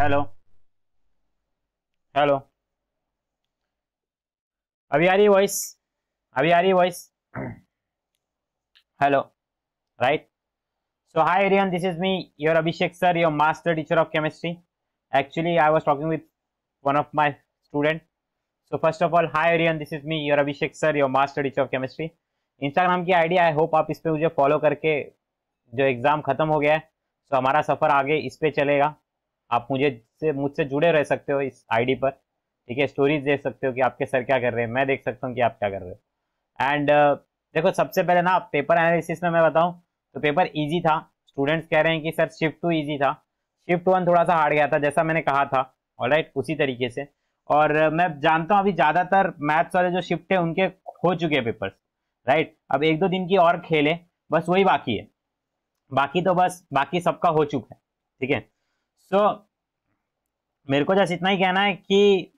Hello hello अभी आ रही वॉइस अभी आ रही voice hello right so hi Aryan this is me your Abhishek sir your master teacher of chemistry actually I was talking with one of my student so first of all hi Aryan this is me your Abhishek sir your master teacher of chemistry Instagram की idea I hope आप इस पर मुझे follow करके जो exam खत्म हो गया है सो so हमारा सफर आगे इस पर चलेगा आप मुझे से मुझसे जुड़े रह सकते हो इस आईडी पर ठीक है स्टोरीज देख सकते हो कि आपके सर क्या कर रहे हैं मैं देख सकता हूँ कि आप क्या कर रहे हो एंड uh, देखो सबसे पहले ना पेपर एनालिसिस में मैं बताऊँ तो पेपर ईजी था स्टूडेंट्स कह रहे हैं कि सर शिफ्ट टू ईजी था शिफ्ट वन थोड़ा सा हार्ड गया था जैसा मैंने कहा था ऑल राइट उसी तरीके से और uh, मैं जानता हूँ अभी ज़्यादातर मैथ्स वाले जो शिफ्ट है उनके हो चुके हैं पेपर्स राइट अब एक दो दिन की और खेले बस वही बाकी है बाकी तो बस बाकी सबका हो चुका है ठीक है सो तो so, मेरे को जैसे इतना ही कहना है कि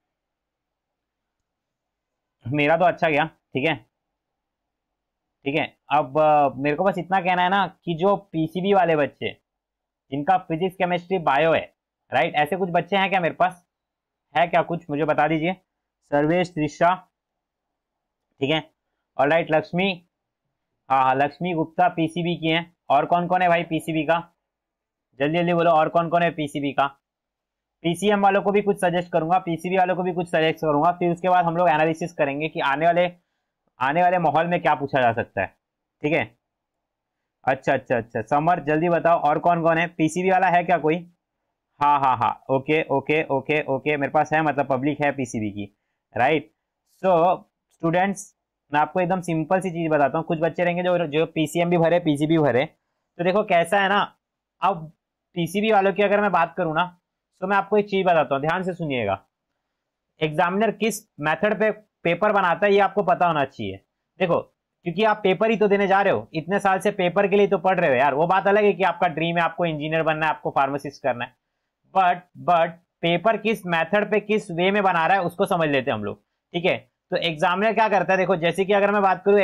मेरा तो अच्छा गया ठीक है ठीक है अब मेरे को बस इतना कहना है ना कि जो पीसीबी वाले बच्चे जिनका फिजिक्स केमिस्ट्री बायो है राइट ऐसे कुछ बच्चे हैं क्या मेरे पास है क्या कुछ मुझे बता दीजिए सर्वेश त्रिशा ठीक है और राइट लक्ष्मी हाँ हाँ लक्ष्मी गुप्ता पीसीबी की हैं और कौन कौन है भाई पीसीबी का जल्दी जल्दी बोलो और कौन कौन है पीसीबी का पीसीएम वालों को भी कुछ सजेस्ट करूंगा पीसीबी वालों को भी कुछ सजेस्ट करूंगा फिर उसके बाद हम लोग एनालिसिस करेंगे कि आने वाले आने वाले माहौल में क्या पूछा जा सकता है ठीक है अच्छा अच्छा अच्छा समर जल्दी बताओ और कौन कौन है पीसीबी वाला है क्या कोई हाँ हाँ हाँ ओके ओके ओके ओके मेरे पास है मतलब पब्लिक है पीसीबी की राइट सो स्टूडेंट्स मैं आपको एकदम सिंपल सी चीज़ बताता हूँ कुछ बच्चे रहेंगे जो जो पीसीएम भी भरे पीसीबी भरे तो देखो कैसा है ना अब पीसीबी वालों की अगर मैं बात करूँ ना तो मैं आपको एक चीज़ बताता हूँ ध्यान से सुनिएगा एग्जामिनर किस मेथड पे पेपर बनाता है ये आपको पता होना चाहिए देखो क्योंकि आप पेपर ही तो देने जा रहे हो इतने साल से पेपर के लिए तो पढ़ रहे हो यार वो बात अलग है कि आपका ड्रीम है आपको इंजीनियर बनना है आपको फार्मासिस्ट करना है बट बट पेपर किस मेथड पे किस वे में बना रहा है उसको समझ लेते हैं हम लोग ठीक है तो एग्जामिनर क्या करता है देखो जैसे कि अगर मैं बात करूँ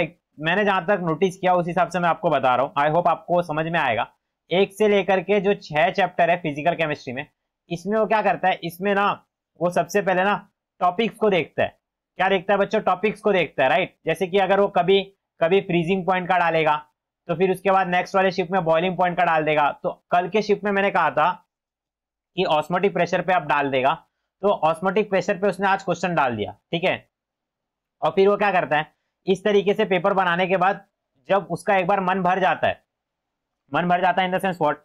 मैंने जहां तक नोटिस किया उस हिसाब से मैं आपको बता रहा हूँ आई होप आपको समझ में आएगा एक से लेकर के जो छह चैप्टर है फिजिकल केमिस्ट्री में इसमें वो क्या करता है इसमें ना वो सबसे पहले ना टॉपिक्स को देखता है क्या देखता है बच्चों टॉपिक्स को देखता है राइट जैसे कि अगर वो कभी कभी फ्रीजिंग पॉइंट का डालेगा तो फिर उसके बाद नेक्स्ट वाले शिफ्ट में बॉइलिंग पॉइंट का डाल देगा तो कल के शिफ्ट में मैंने कहा था कि ऑस्मोटिक प्रेशर पे आप डाल देगा तो ऑस्मोटिक प्रेशर पे उसने आज क्वेश्चन डाल दिया ठीक है और फिर वो क्या करता है इस तरीके से पेपर बनाने के बाद जब उसका एक बार मन भर जाता है मन भर जाता है इन द सेंस वॉट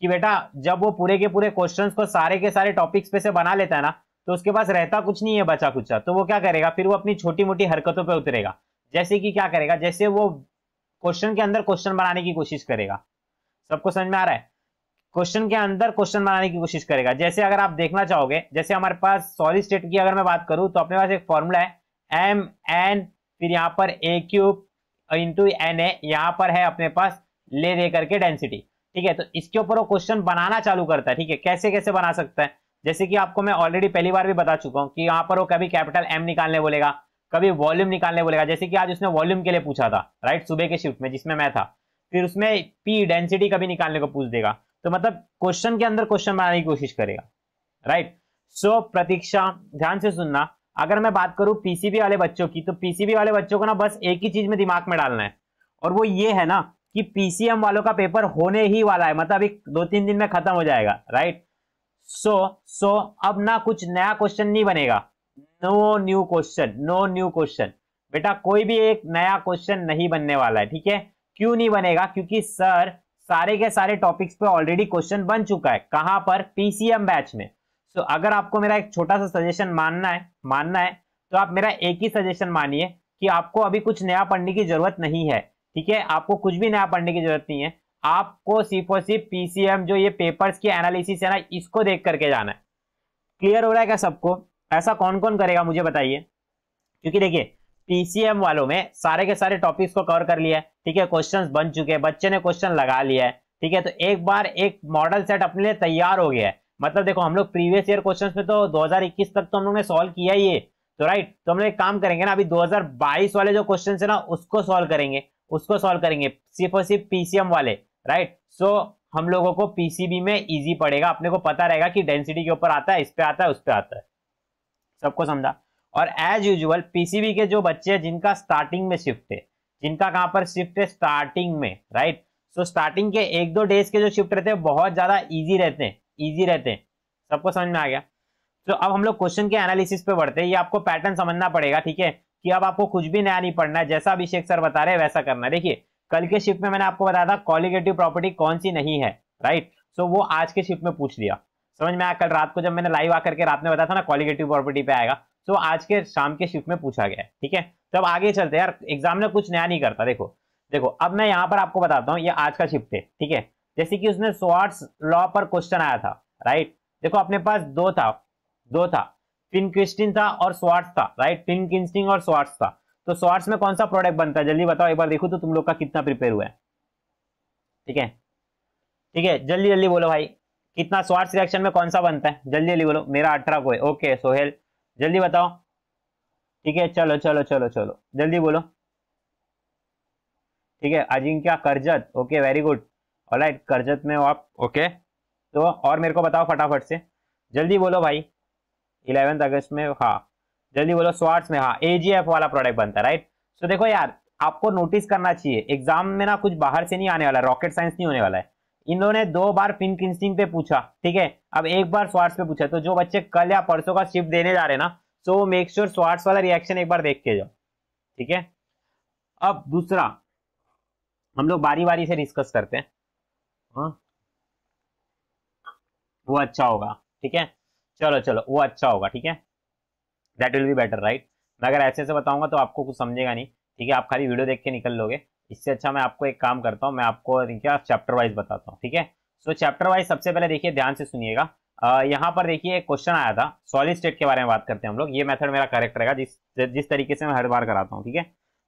कि बेटा जब वो पूरे के पूरे क्वेश्चंस को सारे के सारे टॉपिक्स पे से बना लेता है ना तो उसके पास रहता कुछ नहीं है बचा कुछ तो वो क्या करेगा फिर वो अपनी छोटी मोटी हरकतों पर उतरेगा जैसे कि क्या करेगा जैसे वो क्वेश्चन के अंदर क्वेश्चन बनाने की कोशिश करेगा सबको समझ में आ रहा है क्वेश्चन के अंदर क्वेश्चन बनाने की कोशिश करेगा जैसे अगर आप देखना चाहोगे जैसे हमारे पास सॉलिड स्टेट की अगर मैं बात करूं तो अपने पास एक फॉर्मूला है एम एन फिर यहाँ पर A cube into N A यहाँ पर है अपने पास ले दे करके डेंसिटी ठीक है तो इसके ऊपर वो क्वेश्चन बनाना चालू करता है ठीक है कैसे कैसे बना सकता है जैसे कि आपको मैं ऑलरेडी पहली बार भी बता चुका हूं कि यहाँ पर वो कभी कैपिटल एम निकालने बोलेगा कभी वॉल्यूम निकालने बोलेगा जैसे कि आज उसने वॉल्यूम के लिए पूछा था राइट सुबह के शिफ्ट में जिसमें मैं था फिर उसमें पी डेंसिटी कभी निकालने को पूछ देगा तो मतलब क्वेश्चन के अंदर क्वेश्चन बनाने की कोशिश करेगा राइट सो प्रतीक्षा ध्यान से सुनना अगर मैं बात करूं पीसीबी वाले बच्चों की तो पीसीबी वाले बच्चों को ना बस एक ही चीज में दिमाग में डालना है और वो ये है ना कि पीसीएम वालों का पेपर होने ही वाला है मतलब एक दो तीन दिन में खत्म हो जाएगा राइट सो सो अब ना कुछ नया क्वेश्चन नहीं बनेगा no new question no new question बेटा कोई भी एक नया क्वेश्चन नहीं बनने वाला है ठीक है क्यों नहीं बनेगा क्योंकि सर सारे के सारे टॉपिक्स पे ऑलरेडी क्वेश्चन बन चुका है कहां पर पीसीएम बैच में सो so, अगर आपको मेरा एक छोटा सा सजेशन मानना है मानना है तो आप मेरा एक ही सजेशन मानिए कि आपको अभी कुछ नया पढ़ने की जरूरत नहीं है ठीक है आपको कुछ भी नया पढ़ने की जरूरत नहीं है आपको सिर्फ और सिर्फ पीसीएम जो ये पेपर्स की एनालिसिस है ना इसको देख करके जाना है क्लियर हो रहा है क्या सबको ऐसा कौन कौन करेगा मुझे बताइए क्योंकि देखिए पीसीएम वालों में सारे के सारे टॉपिक्स को कवर कर लिया है ठीक है क्वेश्चंस बन चुके हैं बच्चे ने क्वेश्चन लगा लिया है ठीक है तो एक बार एक मॉडल सेट अपने लिए तैयार हो गया है मतलब देखो हम लोग प्रीवियस ईयर क्वेश्चन में तो दो तक तो हम लोग ने सोल्व किया ही है तो राइट तो हम लोग एक काम करेंगे ना अभी दो वाले जो क्वेश्चन है ना उसको सॉल्व करेंगे उसको सॉल्व करेंगे सिर्फ और सिर्फ पीसीएम वाले राइट सो हम लोगों को पीसीबी में इजी पड़ेगा अपने को पता रहेगा कि डेंसिटी के ऊपर आता है इस पे आता है उस पे आता है सबको समझा और एज यूजुअल पीसीबी के जो बच्चे हैं जिनका स्टार्टिंग में शिफ्ट है जिनका कहां पर शिफ्ट है स्टार्टिंग में राइट सो स्टार्टिंग के एक दो डेज के जो शिफ्ट रहते हैं बहुत ज्यादा ईजी रहते हैं ईजी रहते हैं सबको समझ में आ गया तो अब हम लोग क्वेश्चन के एनालिसिस पे बढ़ते हैं ये आपको पैटर्न समझना पड़ेगा ठीक है कि अब आपको कुछ भी नया नहीं पढ़ना है जैसा अभिषेक सर बता रहे हैं वैसा करना है देखिए कल के शिफ्ट में मैंने आपको बताया था कॉलिगेटिव प्रॉपर्टी कौन सी नहीं है राइट सो वो आज के शिफ्ट में पूछ लिया समझ में आया कल रात को जब मैंने लाइव आकर के रात में बताया था ना कॉलिगेटिव प्रॉपर्टी पे आएगा तो आज के शाम के शिफ्ट में पूछा गया है ठीक है तो अब आगे चलते यार एग्जाम में कुछ नया नहीं करता देखो देखो अब मैं यहाँ पर आपको बताता हूँ ये आज का शिफ्ट है ठीक है जैसे कि उसने स्वार्ट्स लॉ पर क्वेश्चन आया था राइट देखो अपने पास दो था दो था पिनक्रिस्टिन था और स्वार्ट्स था राइट किस्टिंग और स्वार्ट्स था तो स्वार्ट्स में कौन सा प्रोडक्ट बनता है जल्दी बताओ एक बार देखो तो तुम लोग का कितना प्रिपेयर हुआ है ठीक है ठीक है जल्दी जल्दी बोलो भाई कितना स्वार्ट्स रिएक्शन में कौन सा बनता है जल्दी जल्दी बोलो मेरा अठारह को है ओके सोहेल जल्दी बताओ ठीक है चलो चलो चलो चलो जल्दी बोलो ठीक है Ajinkya Karjat okay very good alright Karjat में हो आप ओके तो और मेरे को बताओ फटाफट से जल्दी बोलो भाई इलेवेंथ अगस्त में हाँ जल्दी बोलो स्वार्ट्स में हाँ एजीएफ वाला प्रोडक्ट बनता है राइट सो देखो यार आपको नोटिस करना चाहिए एग्जाम में ना कुछ बाहर से नहीं आने वाला रॉकेट साइंस नहीं होने वाला है इन्होंने दो बार फिन किंस्टिंग पे पूछा ठीक है अब एक बार स्वार्ट्स पे पूछा तो जो बच्चे कल या परसों का शिफ्ट देने जा रहे हैं ना सो मेक श्योर स्वार्ट्स वाला रिएक्शन एक बार देख के जाओ ठीक है अब दूसरा हम लोग बारी बारी से डिस्कस करते हैं हाँ वो अच्छा होगा ठीक है चलो चलो वो अच्छा होगा ठीक है that will be better right मैं अगर ऐसे ऐसे बताऊंगा तो आपको कुछ समझेगा नहीं ठीक है आप खाली वीडियो देख के निकल लोगे इससे अच्छा मैं आपको एक काम करता हूँ मैं आपको चैप्टर वाइज बताता हूँ ठीक है सो चैप्टर वाइज सबसे पहले देखिए ध्यान से सुनिएगा यहाँ पर देखिए एक क्वेश्चन आया था सॉलिड स्टेट के बारे में बात करते हैं हम लोग ये मेथड मेरा करेक्ट रहेगा जिस जिस तरीके से मैं हर बार कराता हूँ ठीक है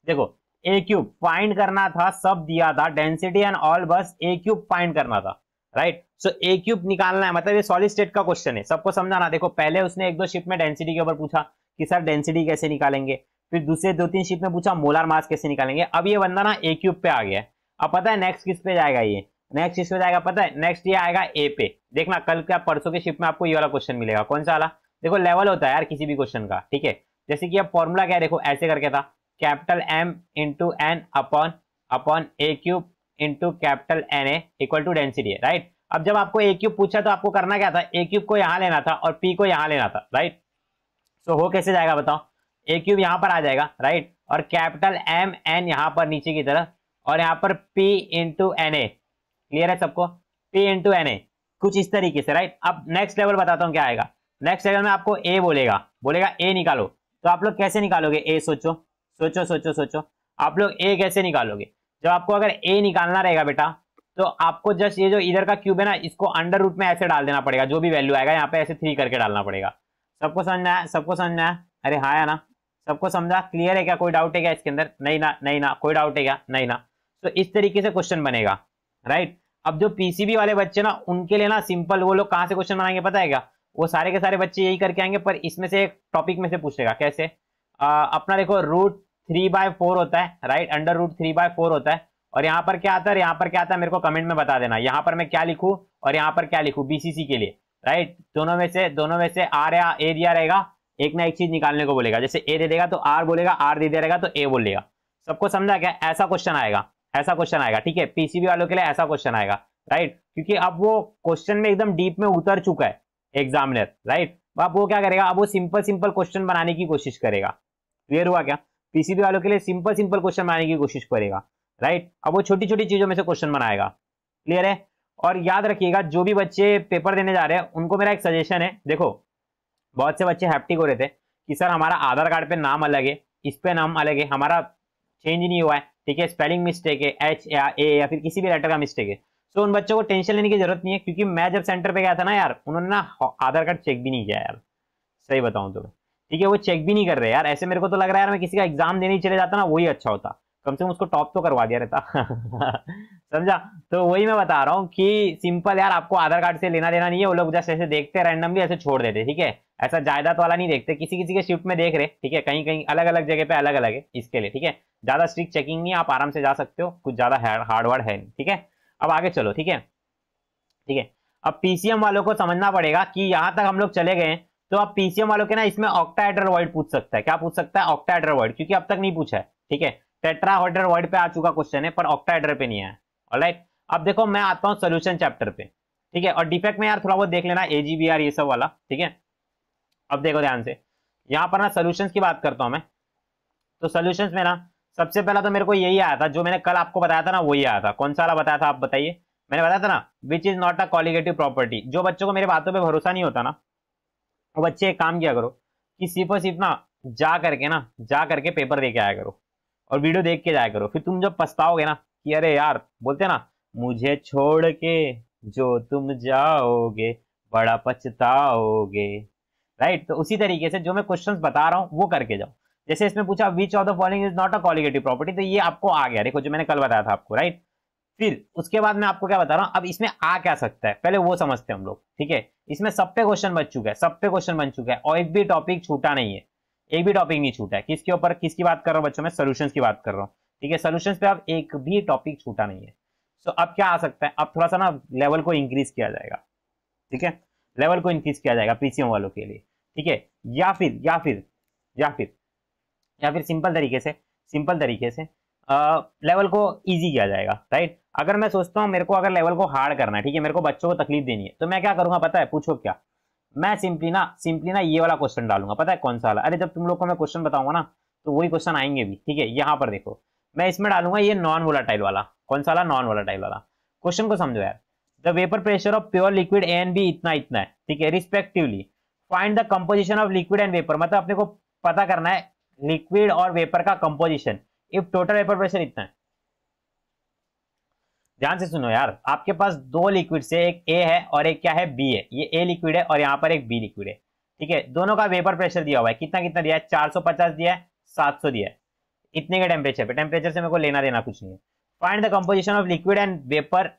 देखो ए क्यूब फाइंड करना था सब दिया था डेंसिटी एंड ऑल बस ए क्यूब फाइंड करना था राइट सो ए क्यूब निकालना है मतलब ये सॉलिड स्टेट का क्वेश्चन है सबको समझाना देखो पहले उसने एक दो शिफ्ट में डेंसिटी के ऊपर पूछा कि सर डेंसिटी कैसे निकालेंगे फिर दूसरे दो तीन शिफ्ट में पूछा मोलार मास कैसे निकालेंगे अब ये बंदा ना ए क्यूब पे आ गया अब पता है नेक्स्ट किस पे जाएगा ये नेक्स्ट किस पे जाएगा पता है नेक्स्ट ये आएगा ए पे देखना कल क्या परसों के शिफ्ट में आपको ये वाला क्वेश्चन मिलेगा कौन सा वाला देखो लेवल होता है यार किसी भी क्वेश्चन का ठीक है जैसे कि अब फॉर्मूला क्या है देखो ऐसे करके था capital M into N upon upon A cube into capital N A equal to density है राइट अब जब आपको ए क्यूब पूछा तो आपको करना क्या था ए क्यूब को यहाँ लेना था और पी को यहाँ लेना था राइट सो so, हो कैसे जाएगा बताओ ए क्यूब यहाँ पर आ जाएगा राइट और कैपिटल एम एन यहाँ पर नीचे की तरफ और यहाँ पर P into N A clear है सबको पी इंटू एन ए कुछ इस तरीके से राइट अब नेक्स्ट लेवल बताता हूँ क्या आएगा नेक्स्ट लेवल में आपको ए बोलेगा बोलेगा ए निकालो तो आप लोग कैसे निकालोगे ए सोचो सोचो सोचो सोचो आप लोग ए कैसे निकालोगे जब आपको अगर ए निकालना रहेगा बेटा तो आपको जस्ट ये जो इधर का क्यूब है ना इसको अंडर रूट में ऐसे डाल देना पड़ेगा जो भी वैल्यू आएगा यहाँ पे ऐसे थ्री करके डालना पड़ेगा सबको समझना है सबको समझना है अरे हाँ है ना सबको समझा क्लियर है क्या कोई डाउट है क्या इसके अंदर नहीं ना नहीं ना कोई डाउट है क्या नहीं ना तो इस तरीके से क्वेश्चन बनेगा राइट अब जो पीसीबी वाले बच्चे ना उनके लिए ना सिंपल वो लोग कहाँ से क्वेश्चन बनाएंगे पता है क्या वो सारे के सारे बच्चे यही करके आएंगे पर इसमें से एक टॉपिक में से पूछेगा कैसे आ, अपना देखो रूट थ्री बाय फोर होता है right under root three by four होता है और यहाँ पर क्या आता है यहाँ पर क्या आता है मेरे को कमेंट में बता देना यहाँ पर मैं क्या लिखू और यहाँ पर क्या लिखू बीसीसी के लिए राइट दोनों में से दोनों में से आर या ए दिया रहेगा एक ना एक चीज निकालने को बोलेगा जैसे ए दे देगा तो आर बोलेगा आर दे दिया रहेगा तो ए बोलेगा सबको समझा क्या ऐसा क्वेश्चन आएगा ऐसा क्वेश्चन आएगा ठीक है पीसीबी वालों के लिए ऐसा क्वेश्चन आएगा राइट क्योंकि अब वो क्वेश्चन में एकदम डीप में उतर चुका है एग्जामिनर राइट अब वो क्या करेगा अब वो सिंपल सिंपल क्वेश्चन बनाने की कोशिश करेगा क्लियर हुआ क्या पीसीबी वालों के लिए सिंपल सिंपल क्वेश्चन बनाने की कोशिश करेगा राइट अब वो छोटी छोटी चीजों में से क्वेश्चन बनाएगा क्लियर है और याद रखिएगा जो भी बच्चे पेपर देने जा रहे हैं उनको मेरा एक सजेशन है देखो बहुत से बच्चे हैप्टिक हो रहे थे कि सर हमारा आधार कार्ड पे नाम अलग है इस पे नाम अलग है हमारा चेंज नहीं हुआ है ठीक है स्पेलिंग मिस्टेक है एच या ए या फिर किसी भी लेटर का मिस्टेक है सो उन बच्चों को टेंशन लेने की जरूरत नहीं है क्योंकि मैं जब सेंटर पे गया था ना यार उन्होंने ना आधार कार्ड चेक भी नहीं किया यार सही बताऊं तुम्हें तो। ठीक है वो चेक भी नहीं कर रहे यार ऐसे मेरे को तो लग रहा है यार मैं किसी का एग्जाम देने चले जाता ना वही अच्छा होता कम से कम उसको टॉप तो करवा दिया रहता समझा तो वही मैं बता रहा हूँ कि सिंपल यार आपको आधार कार्ड से लेना देना नहीं है वो लोग जैसे ऐसे देखते हैं रैंडमली ऐसे छोड़ देते ठीक है ऐसा जायदाद वाला नहीं देखते किसी किसी के शिफ्ट में देख रहे ठीक है कहीं कहीं अलग अलग जगह पे अलग अलग है इसके लिए ठीक है ज्यादा स्ट्रिक्ट चेकिंग नहीं आप आराम से जा सकते हो कुछ ज्यादा हार्डवर्ड है ठीक है अब आगे चलो ठीक है ठीक है अब पीसीएम वालों को समझना पड़ेगा कि यहाँ तक हम लोग चले गए तो अब पीसीएम वालों के ना इसमें ऑक्टा वर्ड पूछ सकता है क्या पूछ सकता है ऑक्टा वर्ड क्योंकि अब तक नहीं पूछा है ठीक है टेट्राहाइड्रल वर्ड पे आ चुका क्वेश्चन है पर ऑक्टाहाइड्रल पे नहीं है ऑलराइट अब देखो मैं आता हूँ सोल्यूशन चैप्टर पे ठीक है और डिफेक्ट में यार थोड़ा बहुत देख लेना आर ये सब वाला ठीक है अब देखो ध्यान से यहाँ पर ना सोल्यूशन की बात करता हूँ मैं तो सोल्यूशन में ना सबसे पहला तो मेरे को यही आया था जो मैंने कल आपको बताया था ना वही आया था कौन सा वाला बताया था आप बताइए मैंने बताया था ना which is not a colligative property जो बच्चों को मेरे बातों पे भरोसा नहीं होता ना वो बच्चे एक काम किया करो कि सिर्फ और सिर्फ ना जा करके ना जा करके पेपर दे के आया करो और वीडियो देख के जाया करो फिर तुम जब पछताओगे ना कि अरे यार बोलते ना मुझे छोड़ के जो तुम जाओगे बड़ा पछताओगे राइट तो उसी तरीके से जो मैं क्वेश्चंस बता रहा हूँ वो करके जाओ जैसे इसमें पूछा which of the following is not a colligative property तो ये आपको आ गया देखो जो मैंने कल बताया था आपको राइट फिर उसके बाद मैं आपको क्या बता रहा हूँ अब इसमें आ क्या सकता है पहले वो समझते हैं हम लोग ठीक है इसमें सब पे क्वेश्चन बन चुका है सब पे क्वेश्चन बन चुका है और एक भी टॉपिक छूटा नहीं है एक भी टॉपिक नहीं छूटा है किसके ऊपर किसकी बात कर रहा हूँ बच्चों में सोल्यूशन की बात कर रहा हूँ ठीक है सोल्यूशन पे आप एक भी टॉपिक छूटा नहीं है सो अब क्या आ सकता है अब थोड़ा सा ना लेवल को इंक्रीज किया जाएगा ठीक है लेवल को इंक्रीज किया जाएगा पीसीएम वालों के लिए ठीक है या फिर या फिर या फिर या फिर सिंपल तरीके से सिंपल तरीके से लेवल को इजी किया जाएगा राइट अगर मैं सोचता हूँ मेरे को अगर लेवल को हार्ड करना है ठीक है मेरे को बच्चों को तकलीफ देनी है तो मैं क्या करूंगा पता है पूछो क्या मैं सिंपली ना सिंपली ना ये वाला क्वेश्चन डालूंगा पता है कौन सा वाला अरे जब तुम लोग को मैं क्वेश्चन बताऊंगा ना तो वही क्वेश्चन आएंगे भी ठीक है यहाँ पर देखो मैं इसमें डालूंगा ये नॉन वोलाटाइल वाला कौन सा वाला नॉन वोलाटाइल वाला क्वेश्चन को समझो यार the vapour pressure of pure liquid and B इतना इतना है ठीक है respectively find the composition of liquid and vapour मतलब अपने को पता करना है लिक्विड और वेपर का composition if total vapour pressure इतना है ध्यान से सुनो यार आपके पास दो लिक्विड से एक ए है और एक क्या है बी है ये ए लिक्विड है और यहाँ पर एक बी लिक्विड है ठीक है दोनों का वेपर प्रेशर दिया हुआ है कितना कितना दिया है 450 दिया है 700 दिया है इतने के टेम्परेचर पे टेम्परेचर से मेरे को लेना देना कुछ नहीं है find the composition of liquid and vapour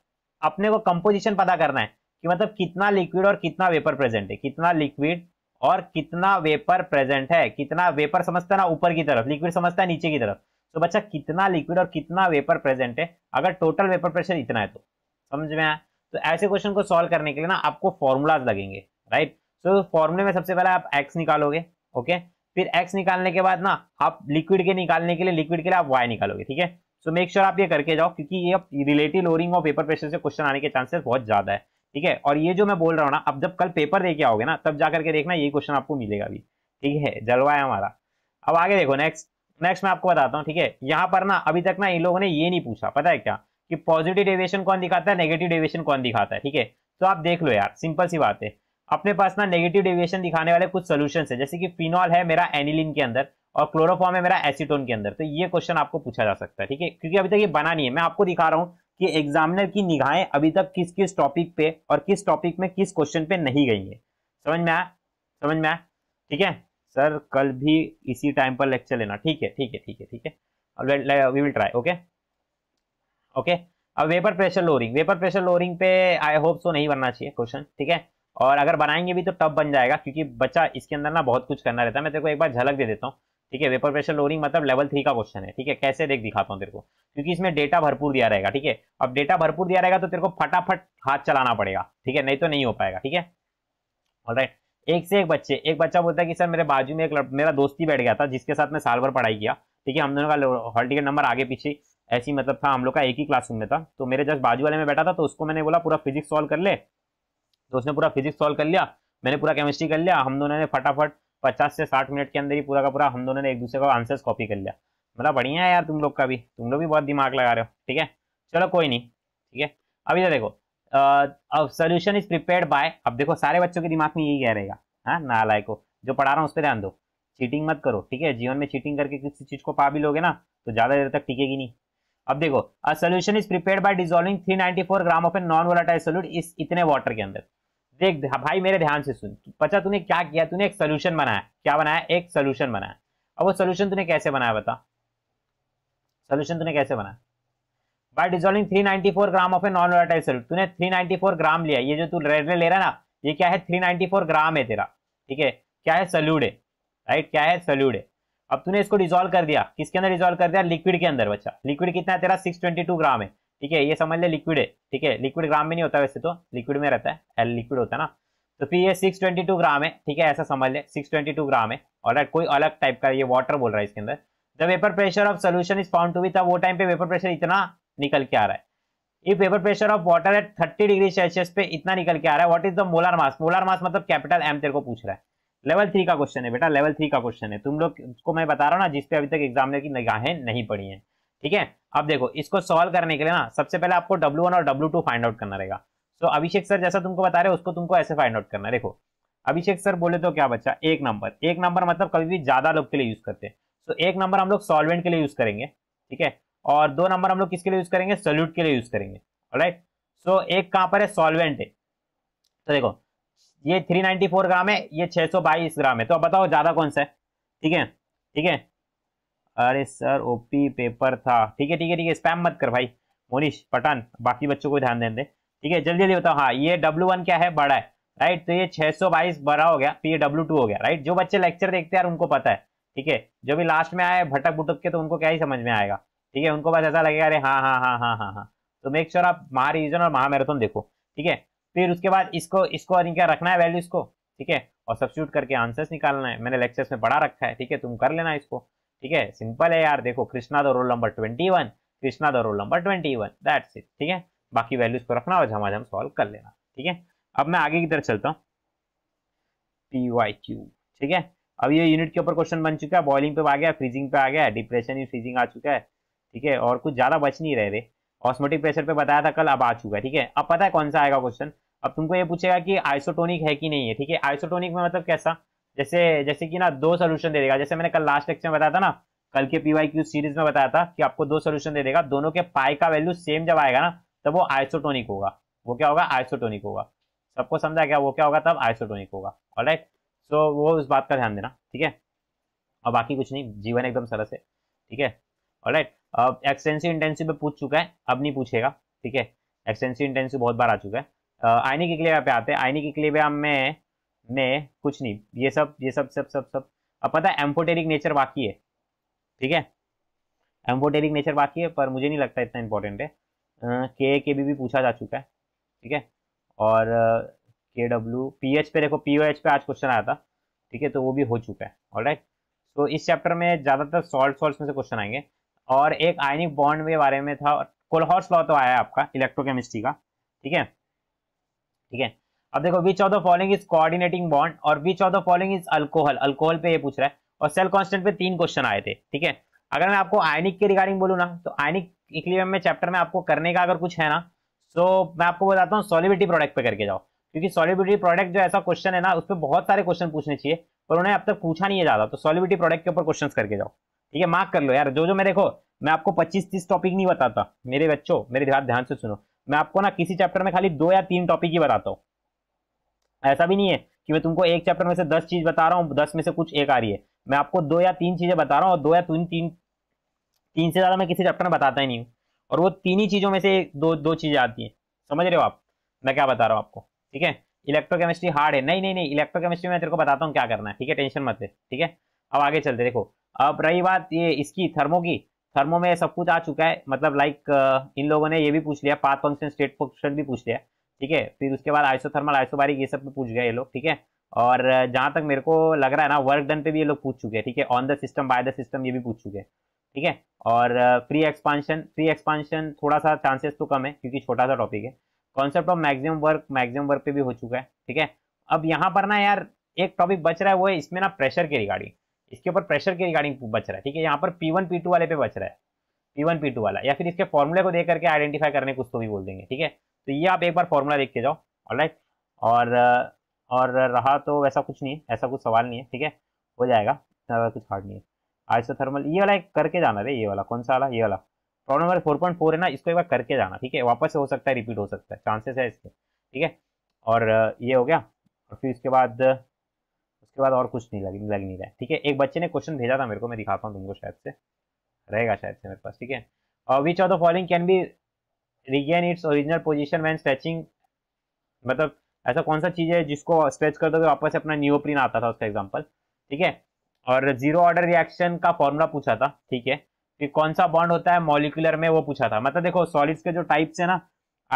अपने को कम्पोजिशन पता करना है कि मतलब कितना लिक्विड और कितना वेपर प्रेजेंट है कितना लिक्विड और कितना वेपर प्रेजेंट है कितना वेपर समझता है ना ऊपर की तरफ लिक्विड समझता है नीचे की तरफ तो बच्चा कितना लिक्विड और कितना वेपर प्रेजेंट है अगर टोटल वेपर प्रेशर इतना है तो समझ में आया तो ऐसे क्वेश्चन को सॉल्व करने के लिए ना आपको फॉर्मूलाज लगेंगे राइट सो so, फॉर्मूले में सबसे पहले आप एक्स निकालोगे ओके फिर एक्स निकालने के बाद ना आप लिक्विड के निकालने के लिए लिक्विड के लिए आप वाई निकालोगे ठीक है सो मेक श्योर आप ये करके जाओ क्योंकि ये relative lowering of vapour pressure से क्वेश्चन आने के चांसेस बहुत ज्यादा है ठीक है और ये जो मैं बोल रहा हूँ ना अब जब कल पेपर दे के आओगे ना तब जाकर के देखना ये क्वेश्चन आपको मिलेगा भी ठीक है जलवा है हमारा अब आगे देखो नेक्स्ट नेक्स्ट मैं आपको बताता हूँ ठीक है यहाँ पर ना अभी तक ना इन लोगों ने ये नहीं पूछा पता है क्या कि पॉजिटिव डेविएशन कौन दिखाता है नेगेटिव डेविएशन कौन दिखाता है ठीक है तो आप देख लो यार सिंपल सी बात है अपने पास ना नेगेटिव डेविएशन दिखाने वाले कुछ सोल्यूशन है जैसे कि फिनॉल है मेरा एनिलिन के अंदर और क्लोरोफॉर्म है मेरा एसिटोन के अंदर तो ये क्वेश्चन आपको पूछा जा सकता है ठीक है क्योंकि अभी तक ये बना नहीं है मैं आपको दिखा रहा हूँ कि एग्जामिनर की निगाहें अभी तक किस किस टॉपिक पे और किस टॉपिक में किस क्वेश्चन पे नहीं गई है समझ में आया समझ में आया ठीक है सर कल भी इसी टाइम पर लेक्चर लेना ठीक है ठीक है ठीक है ठीक है we will try okay okay अब vapour pressure lowering vapour pressure lowering पे आई होप सो नहीं बनना चाहिए क्वेश्चन ठीक है और अगर बनाएंगे भी तो टफ बन जाएगा क्योंकि बच्चा इसके अंदर ना बहुत कुछ करना रहता है मैं तेरे को एक बार झलक दे देता हूँ ठीक है वेपर प्रेशर लोरिंग मतलब लेवल थ्री का क्वेश्चन है ठीक है कैसे देख दिखाता हूँ तेरे को क्योंकि इसमें डेटा भरपूर दिया रहेगा ठीक है अब डेटा भरपूर दिया रहेगा तो तेरे को फटाफट हाथ चलाना पड़ेगा ठीक है नहीं तो नहीं हो पाएगा ठीक है ऑल राइट एक से एक बच्चे एक बच्चा बोलता है कि सर मेरे बाजू में एक लड़, मेरा ही बैठ गया था जिसके साथ मैं साल भर पढ़ाई किया ठीक है हम दोनों का हॉल टिकट नंबर आगे पीछे ऐसी मतलब था हम लोग का एक ही क्लासरूम में था तो मेरे जस्ट बाजू वाले में बैठा था तो उसको मैंने बोला पूरा फिजिक्स सॉल्व कर ले तो उसने पूरा फिजिक्स सॉल्व कर लिया मैंने पूरा केमिस्ट्री कर लिया हम दोनों ने फटाफट पचास से साठ मिनट के अंदर ही पूरा का पूरा हम दोनों ने एक दूसरे का आंसर्स कॉपी कर लिया मतलब बढ़िया है यार तुम लोग का भी तुम लोग भी बहुत दिमाग लगा रहे हो ठीक है चलो कोई नहीं ठीक है अभी देखो सोल्यूशन इज प्रिपेयर बाय अब देखो सारे बच्चों के दिमाग में यही कह रहेगा हाँ नालाय को जो पढ़ा रहा हूँ उस पर ध्यान दो चीटिंग मत करो ठीक है जीवन में चीटिंग करके किसी चीज को पा भी लोगे ना तो ज्यादा देर तक टिकेगी नहीं अब देखो a solution is prepared by dissolving 394 gram of a non volatile solute इस इतने वाटर के अंदर देख भाई मेरे ध्यान से सुन पचा तूने क्या किया तूने एक सोल्यूशन बनाया क्या बनाया एक सोल्यूशन बनाया अब वो सोल्यूशन तूने कैसे बनाया बता सोल्यूशन तूने कैसे बनाया by dissolving 394 gram of a non volatile solute तूने 394 ग्राम लिया ये जो तू रेड ले रहा है ना ये क्या है 394 ग्राम है तेरा ठीक है क्या है सल्यूड है राइट क्या है सल्यूड है अब तूने इसको डिजोल्व कर दिया किसके अंदर डिजोल्व कर दिया लिक्विड के अंदर बच्चा लिक्विड कितना है तेरा टू ग्राम है ठीक है ये समझ ले लिक्विड है ठीक है लिक्विड ग्राम में नहीं होता वैसे तो लिक्विड में रहता है एल लिक्विड होता है ना तो फिर ये टू ग्राम है ठीक है ऐसा समझ ले टू ग्राम है और कोई अलग टाइप का ये वाटर बोल रहा है इसके अंदर the vapour pressure of solution is found to be था वो टाइम पे वेपर प्रेशर इतना निकल के आ रहा है if vapour pressure of water at thirty degree Celsius पे इतना निकल के आ रहा है what is the molar mass molar mass मतलब कैपिटल एम तेरे को पूछ रहा है लेवल थ्री का क्वेश्चन है बेटा लेवल थ्री का क्वेश्चन है तुम लोग को मैं बता रहा हूँ ना जिसपे अभी तक एग्जाम की निगाहें नहीं पड़ी हैं ठीक है अब देखो इसको सॉल्व करने के लिए ना सबसे पहले आपको डब्ल्यू और डब्ल्यू फाइंड आउट करना रहेगा सो so, अभिषेक सर जैसा तुमको बता रहे उसको तुमको ऐसे फाइंड आउट करना देखो अभिषेक सर बोले तो क्या बच्चा एक नंबर एक नंबर मतलब कभी भी ज्यादा लोग के लिए यूज करते हैं सो एक नंबर हम लोग सॉल्वेंट के लिए यूज करेंगे ठीक है और दो नंबर हम लोग किसके लिए यूज करेंगे सोल्यूट के लिए यूज करेंगे राइट सो so, एक कहां पर है सॉल्वेंट है तो देखो ये 394 ग्राम है ये 622 ग्राम है तो अब बताओ ज्यादा कौन सा है ठीक है ठीक है अरे सर ओपी पेपर था ठीक है ठीक है ठीक है स्पैम मत कर भाई मोनिश पठान बाकी बच्चों को ध्यान देने दे ठीक है जल्दी जल्दी बताओ हाँ ये डब्ल्यू वन क्या है बड़ा है राइट तो ये बाईस बड़ा हो गया फिर ये डब्ल्यू टू हो गया राइट जो बच्चे लेक्चर देखते हैं उनको पता है ठीक है जो भी लास्ट में आए भटक भुटक के तो उनको क्या ही समझ में आएगा ठीक है उनको बस ऐसा लगेगा अरे हाँ हाँ हाँ हाँ हाँ हाँ तो मेक श्योर आप महारिविजन और महामैराथन देखो ठीक है फिर उसके बाद इसको इसको इनका रखना है वैल्यूज को ठीक है और सब्सिट्यूट करके आंसर्स निकालना है मैंने लेक्चर्स में पढ़ा रखा है ठीक है तुम कर लेना इसको ठीक है सिंपल है यार देखो Krishna the roll number twenty one Krishna the roll number twenty one that's it ठीक है बाकी वैल्यूज को रखना और झमाझम सॉल्व कर लेना ठीक है अब मैं आगे की तरफ चलता हूँ पी वाई क्यू ठीक है अब ये यूनिट के ऊपर क्वेश्चन बन चुका है बॉइलिंग पे आ गया फ्रीजिंग पे आ गया डिप्रेशन इन फ्रीजिंग आ चुका है ठीक है और कुछ ज़्यादा बच नहीं रहे थे कॉस्मेटिक प्रेशर पे बताया था कल अब आ चुका है ठीक है अब पता है कौन सा आएगा क्वेश्चन अब तुमको ये पूछेगा कि आइसोटोनिक है कि नहीं है ठीक है आइसोटोनिक में मतलब कैसा जैसे जैसे कि ना दो सोल्यूशन दे देगा जैसे मैंने कल लास्ट लेक्चर में बताया था ना कल के पीवाई क्यू सीरीज में बताया था कि आपको दो सोल्यूशन दे देगा दोनों के पाई का वैल्यू सेम जब आएगा ना तब वो आइसोटोनिक होगा वो क्या होगा आइसोटोनिक होगा सबको समझा गया वो क्या होगा तब आइसोटोनिक होगा और सो वो उस बात का ध्यान देना ठीक है और बाकी कुछ नहीं जीवन एकदम सरस है ठीक है राइट अब एक्सटेंसिव इंटेंसिव पे पूछ चुका है अब नहीं पूछेगा ठीक है एक्सटेंसिव इंटेंसिव बहुत बार आ चुका है आईनी के क्लेवा पे आते हैं आईनी के क्लेवा में में कुछ नहीं ये सब ये सब सब सब सब अब पता है एम्फोटेरिक नेचर बाकी है ठीक है एम्फोटेरिक नेचर बाकी है पर मुझे नहीं लगता इतना इंपॉर्टेंट है के के बी भी पूछा जा चुका है ठीक है और के डब्ल्यू पी एच पे देखो पी ओ एच पे आज क्वेश्चन आया था ठीक है तो वो भी हो चुका है ऑल राइट तो इस चैप्टर में ज़्यादातर सॉल्ट सॉल्ट में से क्वेश्चन आएंगे और एक आयनिक बॉन्ड के बारे में था और कोलहॉर्स लॉ तो आया आपका इलेक्ट्रोकेमिस्ट्री का ठीक है ठीक है अब देखो which of the following is coordinating bond और which of the following is alcohol alcohol पे ये पूछ रहा है और सेल कॉन्स्टेंट पे तीन क्वेश्चन आए थे ठीक है अगर मैं आपको आयनिक के रिगार्डिंग बोलू ना तो आयनिक इक्लियम में चैप्टर में आपको करने का अगर कुछ है ना तो मैं आपको बताता हूँ सॉलिबिलिटी प्रोडक्ट पे करके जाओ क्योंकि सॉलिबिलिटी प्रोडक्ट जो ऐसा क्वेश्चन है ना उस पर बहुत सारे क्वेश्चन पूछने चाहिए पर उन्हें अब तक पूछा नहीं है ज़्यादा तो सॉलिबिलिटी प्रोडक्ट के ऊपर क्वेश्चन करके जाओ ठीक है मार्क कर लो यार जो जो मैं देखो मैं आपको पच्चीस तीस टॉपिक नहीं बताता मेरे बच्चों मेरे ध्यान ध्यान से सुनो मैं आपको ना किसी चैप्टर में खाली दो या तीन टॉपिक ही बताता हूँ ऐसा भी नहीं है कि मैं तुमको एक चैप्टर में से दस चीज बता रहा हूँ दस में से कुछ एक आ रही है मैं आपको दो या तीन चीजें बता रहा हूँ और दो या तीन तीन तीन से ज्यादा मैं किसी चैप्टर में बताता ही नहीं हूँ और वो तीन ही चीजों में से दो दो चीजें आती हैं समझ रहे हो आप मैं क्या बता रहा हूँ आपको ठीक है इलेक्ट्रोकेमिस्ट्री हार्ड है नहीं नहीं नहीं इलेक्ट्रोकेमिस्ट्री में तेरे को बताता हूँ क्या करना है ठीक है टेंशन मत ले ठीक है अब आगे चलते देखो अब रही बात ये इसकी थर्मो की थर्मो में सब कुछ आ चुका है मतलब लाइक इन लोगों ने ये भी पूछ लिया पाथ फंक्शन स्टेट फंक्शन भी पूछ लिया ठीक है फिर उसके बाद आयसो थर्मल आयसो बारिक ये सब भी पूछ गया ये लोग ठीक है और जहाँ तक मेरे को लग रहा है ना वर्क डन पे भी ये लोग पूछ चुके हैं ठीक है on the system by the system ये भी पूछ चुके हैं ठीक है और फ्री एक्सपांशन फ्री एक्सपांशन थोड़ा सा चांसेस तो कम है क्योंकि छोटा सा टॉपिक है concept of maximum work maximum work पे भी हो चुका है ठीक है अब यहाँ पर ना यार एक टॉपिक बच रहा है वो है इसमें ना प्रेशर के रिगार्डिंग इसके ऊपर प्रेशर के रिगार्डिंग बच रहा है ठीक है यहाँ पर पी वन वाले पे बच रहा है पी वन वाला या फिर इसके फॉर्मूले को देख करके आइडेंटिफाई करने कुछ तो भी बोल देंगे ठीक है तो ये आप एक बार फॉर्मूला देख के जाओ और और और रहा तो वैसा कुछ नहीं ऐसा कुछ सवाल नहीं है ठीक है हो जाएगा कुछ हार्ड नहीं है थर्मल ये वाला एक करके जाना रे ये वाला कौन सा वाला ये वाला problem number four point four है ना इसको एक बार करके जाना ठीक है वापस से हो सकता है रिपीट हो सकता है चांसेस है इसके ठीक है और ये हो गया और फिर इसके बाद उसके बाद और कुछ नहीं लग लग नहीं रहा है ठीक है एक बच्चे ने क्वेश्चन भेजा था मेरे को मैं दिखाता हूँ तुमको शायद से रहेगा शायद से मेरे पास ठीक है और which of the following can be regain its original position when stretching मतलब ऐसा कौन सा चीज़ है जिसको स्ट्रेच कर दो तो वापस अपना न्यूओप्रीन आता था उसका एग्जाम्पल ठीक है और जीरो ऑर्डर रिएक्शन का फॉर्मूला पूछा था ठीक है कि कौन सा बॉन्ड होता है मॉलिकुलर में वो पूछा था मतलब देखो सॉलिड्स के जो टाइप्स है ना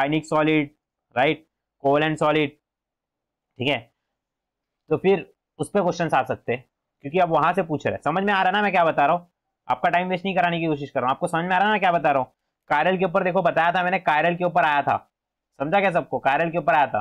ionic solid right covalent solid ठीक है तो फिर उस पर क्वेश्चन आ सकते हैं क्योंकि आप वहां से पूछ रहे हैं समझ में आ रहा ना मैं क्या बता रहा हूँ आपका टाइम वेस्ट नहीं कराने की कोशिश कर रहा हूँ आपको समझ में आ रहा ना क्या बता रहा हूँ कायरल के ऊपर देखो बताया था मैंने कायरल के ऊपर आया था समझा क्या सबको कायरल के ऊपर आया था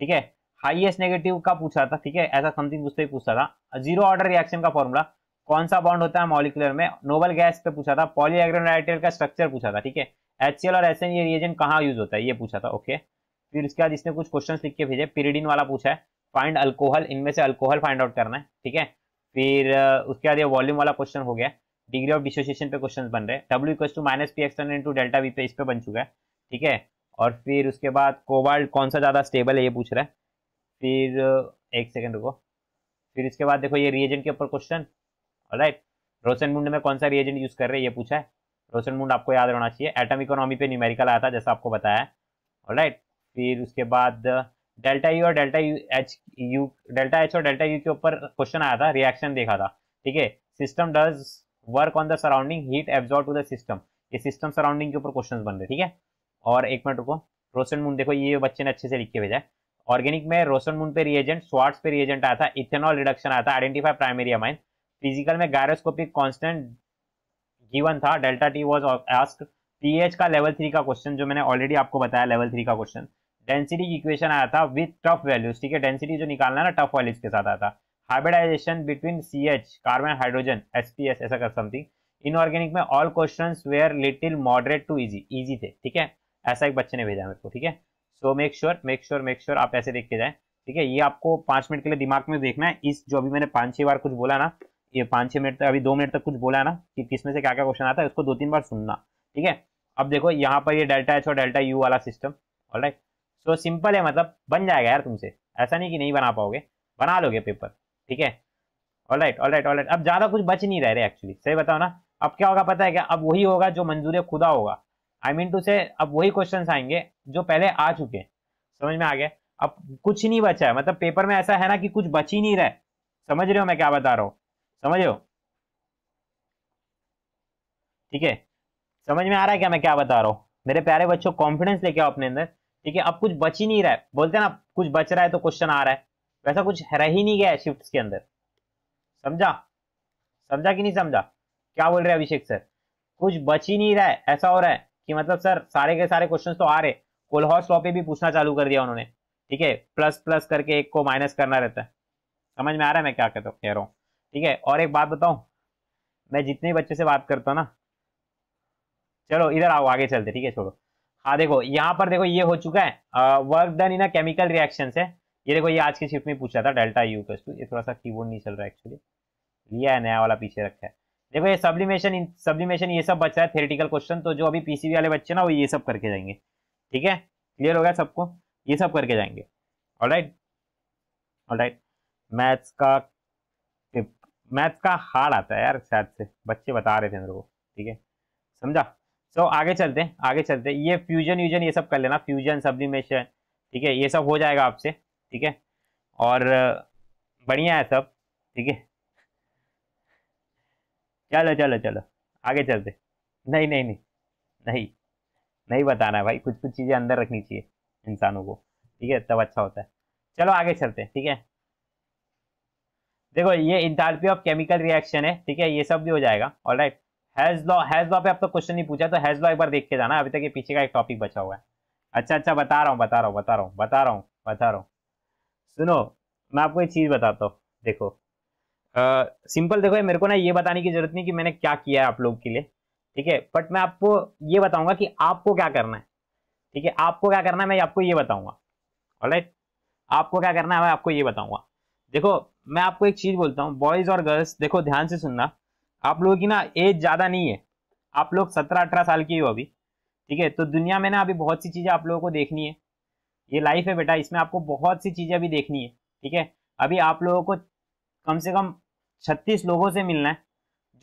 ठीक है हाईएस्ट नेगेटिव का पूछा था ठीक है ऐसा समथिंग मुझसे ही पूछता था जीरो ऑर्डर रिएक्शन का फॉर्मूला कौन सा बॉन्ड होता है मॉलिकुलर में नोबल गैस पे पूछा था पॉलीएग्रोनाइटेल का स्ट्रक्चर पूछा था ठीक है एच और एस ये रिएजेंट कहाँ यूज होता है ये पूछा था ओके फिर उसके बाद इसने कुछ क्वेश्चन लिख के भेजे पीरिडिन वाला पूछा है फाइंड अल्कोहल इनमें से अल्कोहल फाइंड आउट करना है ठीक है फिर उसके बाद ये वॉल्यूम वाला क्वेश्चन हो गया डिग्री ऑफ डिसोसिएशन पे क्वेश्चन बन रहे W equal to minus P external into delta V पे इस पे बन चुका है ठीक है और फिर उसके बाद कोबाल्ट कौन सा ज़्यादा स्टेबल है ये पूछ रहा है फिर एक सेकेंड रुको फिर इसके बाद देखो ये रिएजेंट के ऊपर क्वेश्चन राइट रोशन मुंड में कौन सा रिएजेंट यूज़ कर रहे हैं ये पूछा है रोशन मुंड आपको याद रहना चाहिए एटम इकोनॉमी पे न्यूमेरिकल आया था जैसा आपको बताया है राइट फिर उसके बाद डेल्टा यू और delta U H U delta H और डेल्टा यू के ऊपर क्वेश्चन आया था रिएक्शन देखा था ठीक है system does work on the surrounding heat absorb to the system ये सिस्टम सराउंडिंग के ऊपर क्वेश्चन बन रहे ठीक है और एक मिनट रुको रोशन मून देखो ये बच्चे ने अच्छे से लिख के भेजा है ऑर्गेनिक में रोशन मून पे रिएजेंट स्वाट्स पे रिएजेंट आया था इथेनॉल रिडक्शन आया था आइडेंटिफाई प्राइमरी अमाइन फिजिकल में गायरोस्कोपिक कॉन्स्टेंट गिवन था delta T was ask pH का लेवल थ्री का क्वेश्चन जो मैंने ऑलरेडी आपको बताया लेवल थ्री का क्वेश्चन डेंसिटी की इक्वेशन आया था विथ टफ वैल्यूज ठीक है डेंसिटी जो निकालना है ना टफ वैल्यूज के साथ आता hybridization between C H carbon hydrogen S P S ऐसा कर समथिंग इनऑर्गेनिक में all question were little moderate to easy easy थे ठीक है ऐसा एक बच्चे ने भेजा मेरे को ठीक है so make sure make sure make sure आप ऐसे देख के जाए ठीक है ये आपको पाँच मिनट के लिए दिमाग में देखना है इस जो अभी मैंने पाँच छः बार कुछ बोला ना ये पाँच छः मिनट तक अभी दो मिनट तक कुछ बोला ना कि किस में से क्या क्या क्वेश्चन आता है उसको दो तीन बार सुनना ठीक है अब देखो यहाँ पर ये डेल्टा एच और डेल्टा यू वाला system all right so so, simple है मतलब बन जाएगा यार तुमसे ऐसा नहीं कि नहीं बना पाओगे बना लोगे पेपर ठीक है all right all right all right अब ज़्यादा कुछ बच नहीं रह रहे एक्चुअली सही बताओ ना अब क्या होगा पता है क्या अब वही होगा जो मंजूर खुदा होगा आई मीन टू से अब वही क्वेश्चन आएंगे जो पहले आ चुके हैं समझ में आ गया अब कुछ नहीं बचा है मतलब पेपर में ऐसा है ना कि कुछ बच ही नहीं रहा समझ रहे हो मैं क्या बता रहा हूँ समझ रहे हो ठीक है समझ में आ रहा है क्या मैं क्या बता रहा हूँ मेरे प्यारे बच्चों कॉन्फिडेंस लेके आओ अपने अंदर ठीक है अब कुछ बच ही नहीं रहा है बोलते हैं ना कुछ बच रहा है तो क्वेश्चन आ रहा है वैसा कुछ रह ही नहीं गया है शिफ्ट के अंदर समझा समझा कि नहीं समझा क्या बोल रहे हैं अभिषेक सर कुछ बच ही नहीं रहा है ऐसा हो रहा है कि मतलब सर सारे के सारे क्वेश्चन तो आ रहे कोल्हौर सौ पे भी पूछना चालू कर दिया उन्होंने ठीक है प्लस प्लस करके एक को माइनस करना रहता है समझ में आ रहा है मैं क्या कहता कह रहा हूँ ठीक है और एक बात बताऊ मैं जितने बच्चे से बात करता हूँ ना चलो इधर आओ आगे चलते ठीक है छोड़ो हाँ देखो यहाँ पर देखो ये हो चुका है work done in a chemical reaction है ये देखो ये आज के शिफ्ट में पूछा था डेल्टा यू कस टू ये थोड़ा सा कीबोर्ड नहीं चल रहा है एक्चुअली लिया है नया वाला पीछे रखा है देखो ये सब्लिमेशन सब्लिमेशन ये सब बचा है थेरेटिकल क्वेश्चन तो जो अभी पीसीबी वाले बच्चे ना वो ये सब करके जाएंगे ठीक है क्लियर हो गया सबको ये सब करके जाएंगे ऑल राइट मैथ्स का मैथ्स का हार्ड आता है यार शायद से बच्चे बता रहे थे मेरे को ठीक है समझा सो so, आगे चलते हैं आगे चलते हैं ये फ्यूजन यूजन ये सब कर लेना फ्यूजन सब्लिमेशन ठीक है ये सब हो जाएगा आपसे ठीक है और बढ़िया है सब ठीक है चलो चलो चलो आगे चलते नहीं नहीं नहीं नहीं नहीं बताना है भाई कुछ कुछ चीज़ें अंदर रखनी चाहिए इंसानों को ठीक है तब अच्छा होता है चलो आगे चलते हैं ठीक है देखो ये इंथाल्पी ऑफ केमिकल रिएक्शन है ठीक है ये सब भी हो जाएगा all right Hess law Hess law पे आपका तो क्वेश्चन नहीं पूछा तो हैज लॉ एक बार देख के जाना अभी तक ये पीछे का एक टॉपिक बचा हुआ है अच्छा अच्छा बता रहा हूँ बता रहा हूँ बता रहा हूँ बता रहा हूँ बता रहा हूँ सुनो मैं आपको एक चीज़ बताता हूँ देखो सिंपल देखो मेरे को ना ये बताने की जरूरत नहीं कि मैंने क्या किया है आप लोग के लिए ठीक है बट मैं आपको ये बताऊंगा कि आपको क्या करना है ठीक है आपको क्या करना है मैं आपको ये बताऊंगा ऑलराइट आपको क्या करना है मैं आपको ये बताऊंगा देखो मैं आपको एक चीज़ बोलता हूँ बॉयज़ और गर्ल्स देखो ध्यान से सुनना आप लोगों की ना एज ज़्यादा नहीं है आप लोग सत्रह अठारह साल की हो अभी ठीक है तो दुनिया में ना अभी बहुत सी चीज़ें आप लोगों को देखनी है ये लाइफ है बेटा इसमें आपको बहुत सी चीज़ें अभी देखनी है ठीक है अभी आप लोगों को कम से कम छत्तीस लोगों से मिलना है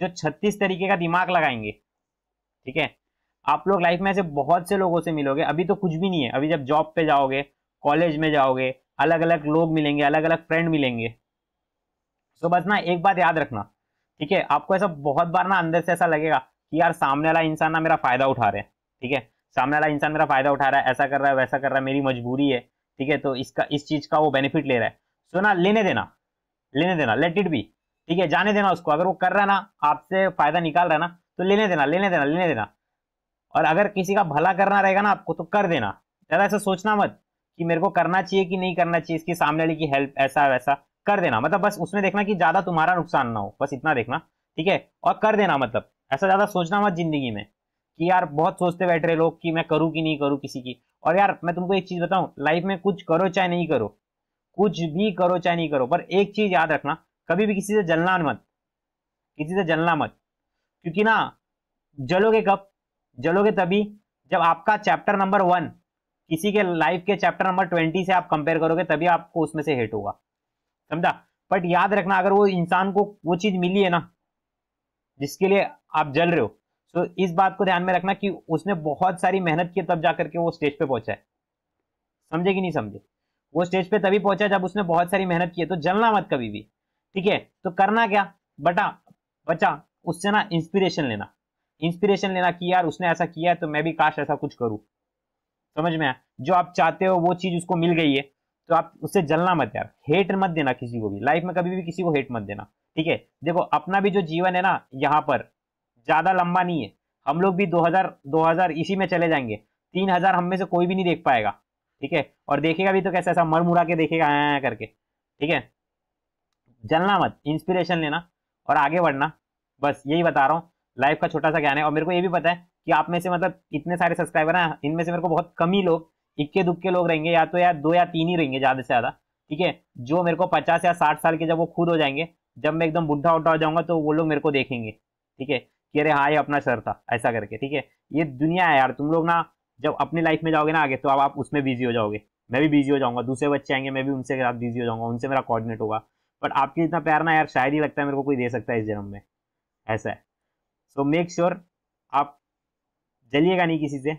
जो छत्तीस तरीके का दिमाग लगाएंगे ठीक है आप लोग लाइफ में ऐसे बहुत से लोगों से मिलोगे अभी तो कुछ भी नहीं है अभी जब जॉब पे जाओगे कॉलेज में जाओगे अलग अलग लोग मिलेंगे अलग अलग फ्रेंड मिलेंगे तो बस ना एक बात याद रखना ठीक है आपको ऐसा बहुत बार ना अंदर से ऐसा लगेगा कि यार सामने वाला इंसान ना मेरा फायदा उठा रहे हैं ठीक है सामने वाला इंसान मेरा फायदा उठा रहा है ऐसा कर रहा है वैसा कर रहा है मेरी मजबूरी है ठीक है तो इसका इस चीज का वो बेनिफिट ले रहा है सो ना लेने देना लेने देना लेट इट भी ठीक है जाने देना उसको अगर वो कर रहा है ना आपसे फायदा निकाल रहा है ना तो लेने देना लेने देना लेने देना और अगर किसी का भला करना रहेगा ना आपको तो कर देना ज्यादा ऐसा सोचना मत कि मेरे को करना चाहिए कि नहीं करना चाहिए इसकी सामने वाली की हेल्प ऐसा वैसा कर देना मतलब बस उसमें देखना कि ज्यादा तुम्हारा नुकसान ना हो बस इतना देखना ठीक है और कर देना मतलब ऐसा ज्यादा सोचना मत जिंदगी में कि यार बहुत सोचते बैठ रहे लोग कि मैं करूँ कि नहीं करूँ किसी की और यार मैं तुमको एक चीज बताऊं लाइफ में कुछ करो चाहे नहीं करो कुछ भी करो चाहे नहीं करो पर एक चीज याद रखना कभी भी किसी से जलना मत किसी से जलना मत क्योंकि ना जलोगे कब जलोगे तभी जब आपका चैप्टर नंबर वन किसी के लाइफ के चैप्टर नंबर ट्वेंटी से आप कंपेयर करोगे तभी आपको उसमें से हेट होगा समझा बट याद रखना अगर वो इंसान को वो चीज मिली है ना जिसके लिए आप जल रहे हो तो इस बात को ध्यान में रखना कि उसने बहुत सारी मेहनत की तब जाकर के वो स्टेज पे पहुंचा है समझे कि नहीं समझे वो स्टेज पे तभी पहुंचा जब उसने बहुत सारी मेहनत की है तो जलना मत कभी भी ठीक है तो करना क्या बटा बचा उससे ना इंस्पिरेशन लेना इंस्पिरेशन लेना कि यार उसने ऐसा किया है तो मैं भी काश ऐसा कुछ करूँ समझ में आया जो आप चाहते हो वो चीज उसको मिल गई है तो आप उससे जलना मत यार हेट मत देना किसी को भी लाइफ में कभी भी किसी को हेट मत देना ठीक है देखो अपना भी जो जीवन है ना यहाँ पर ज़्यादा लंबा नहीं है हम लोग भी 2000 2000 इसी में चले जाएंगे 3000 हजार हमें से कोई भी नहीं देख पाएगा ठीक है और देखेगा भी तो कैसे ऐसा मर मुरा के देखेगा आया करके ठीक है जलना मत इंस्पिरेशन लेना और आगे बढ़ना बस यही बता रहा हूँ लाइफ का छोटा सा ज्ञान है और मेरे को ये भी पता है कि आप में से मतलब इतने सारे सब्सक्राइबर हैं इनमें से मेरे को बहुत कम ही लोग इक्के दुक्के लोग रहेंगे या तो यार दो या तीन ही रहेंगे ज़्यादा से ज़्यादा ठीक है जो मेरे को पचास या साठ साल के जब वो खुद हो जाएंगे जब मैं एकदम बुढ़ा उठा हो जाऊंगा तो वो लोग मेरे को देखेंगे ठीक है कि अरे हाँ ये अपना शर था ऐसा करके ठीक है ये दुनिया है यार तुम लोग ना जब अपनी लाइफ में जाओगे ना आगे तो अब आप उसमें बिजी हो जाओगे मैं भी बिजी हो जाऊंगा दूसरे बच्चे आएंगे मैं भी उनसे आप बिजी हो जाऊंगा उनसे मेरा कोऑर्डिनेट होगा बट आपके इतना प्यार ना यार शायद ही लगता है मेरे को कोई दे सकता है इस जन्म में ऐसा है सो मेक श्योर आप जलिएगा नहीं किसी से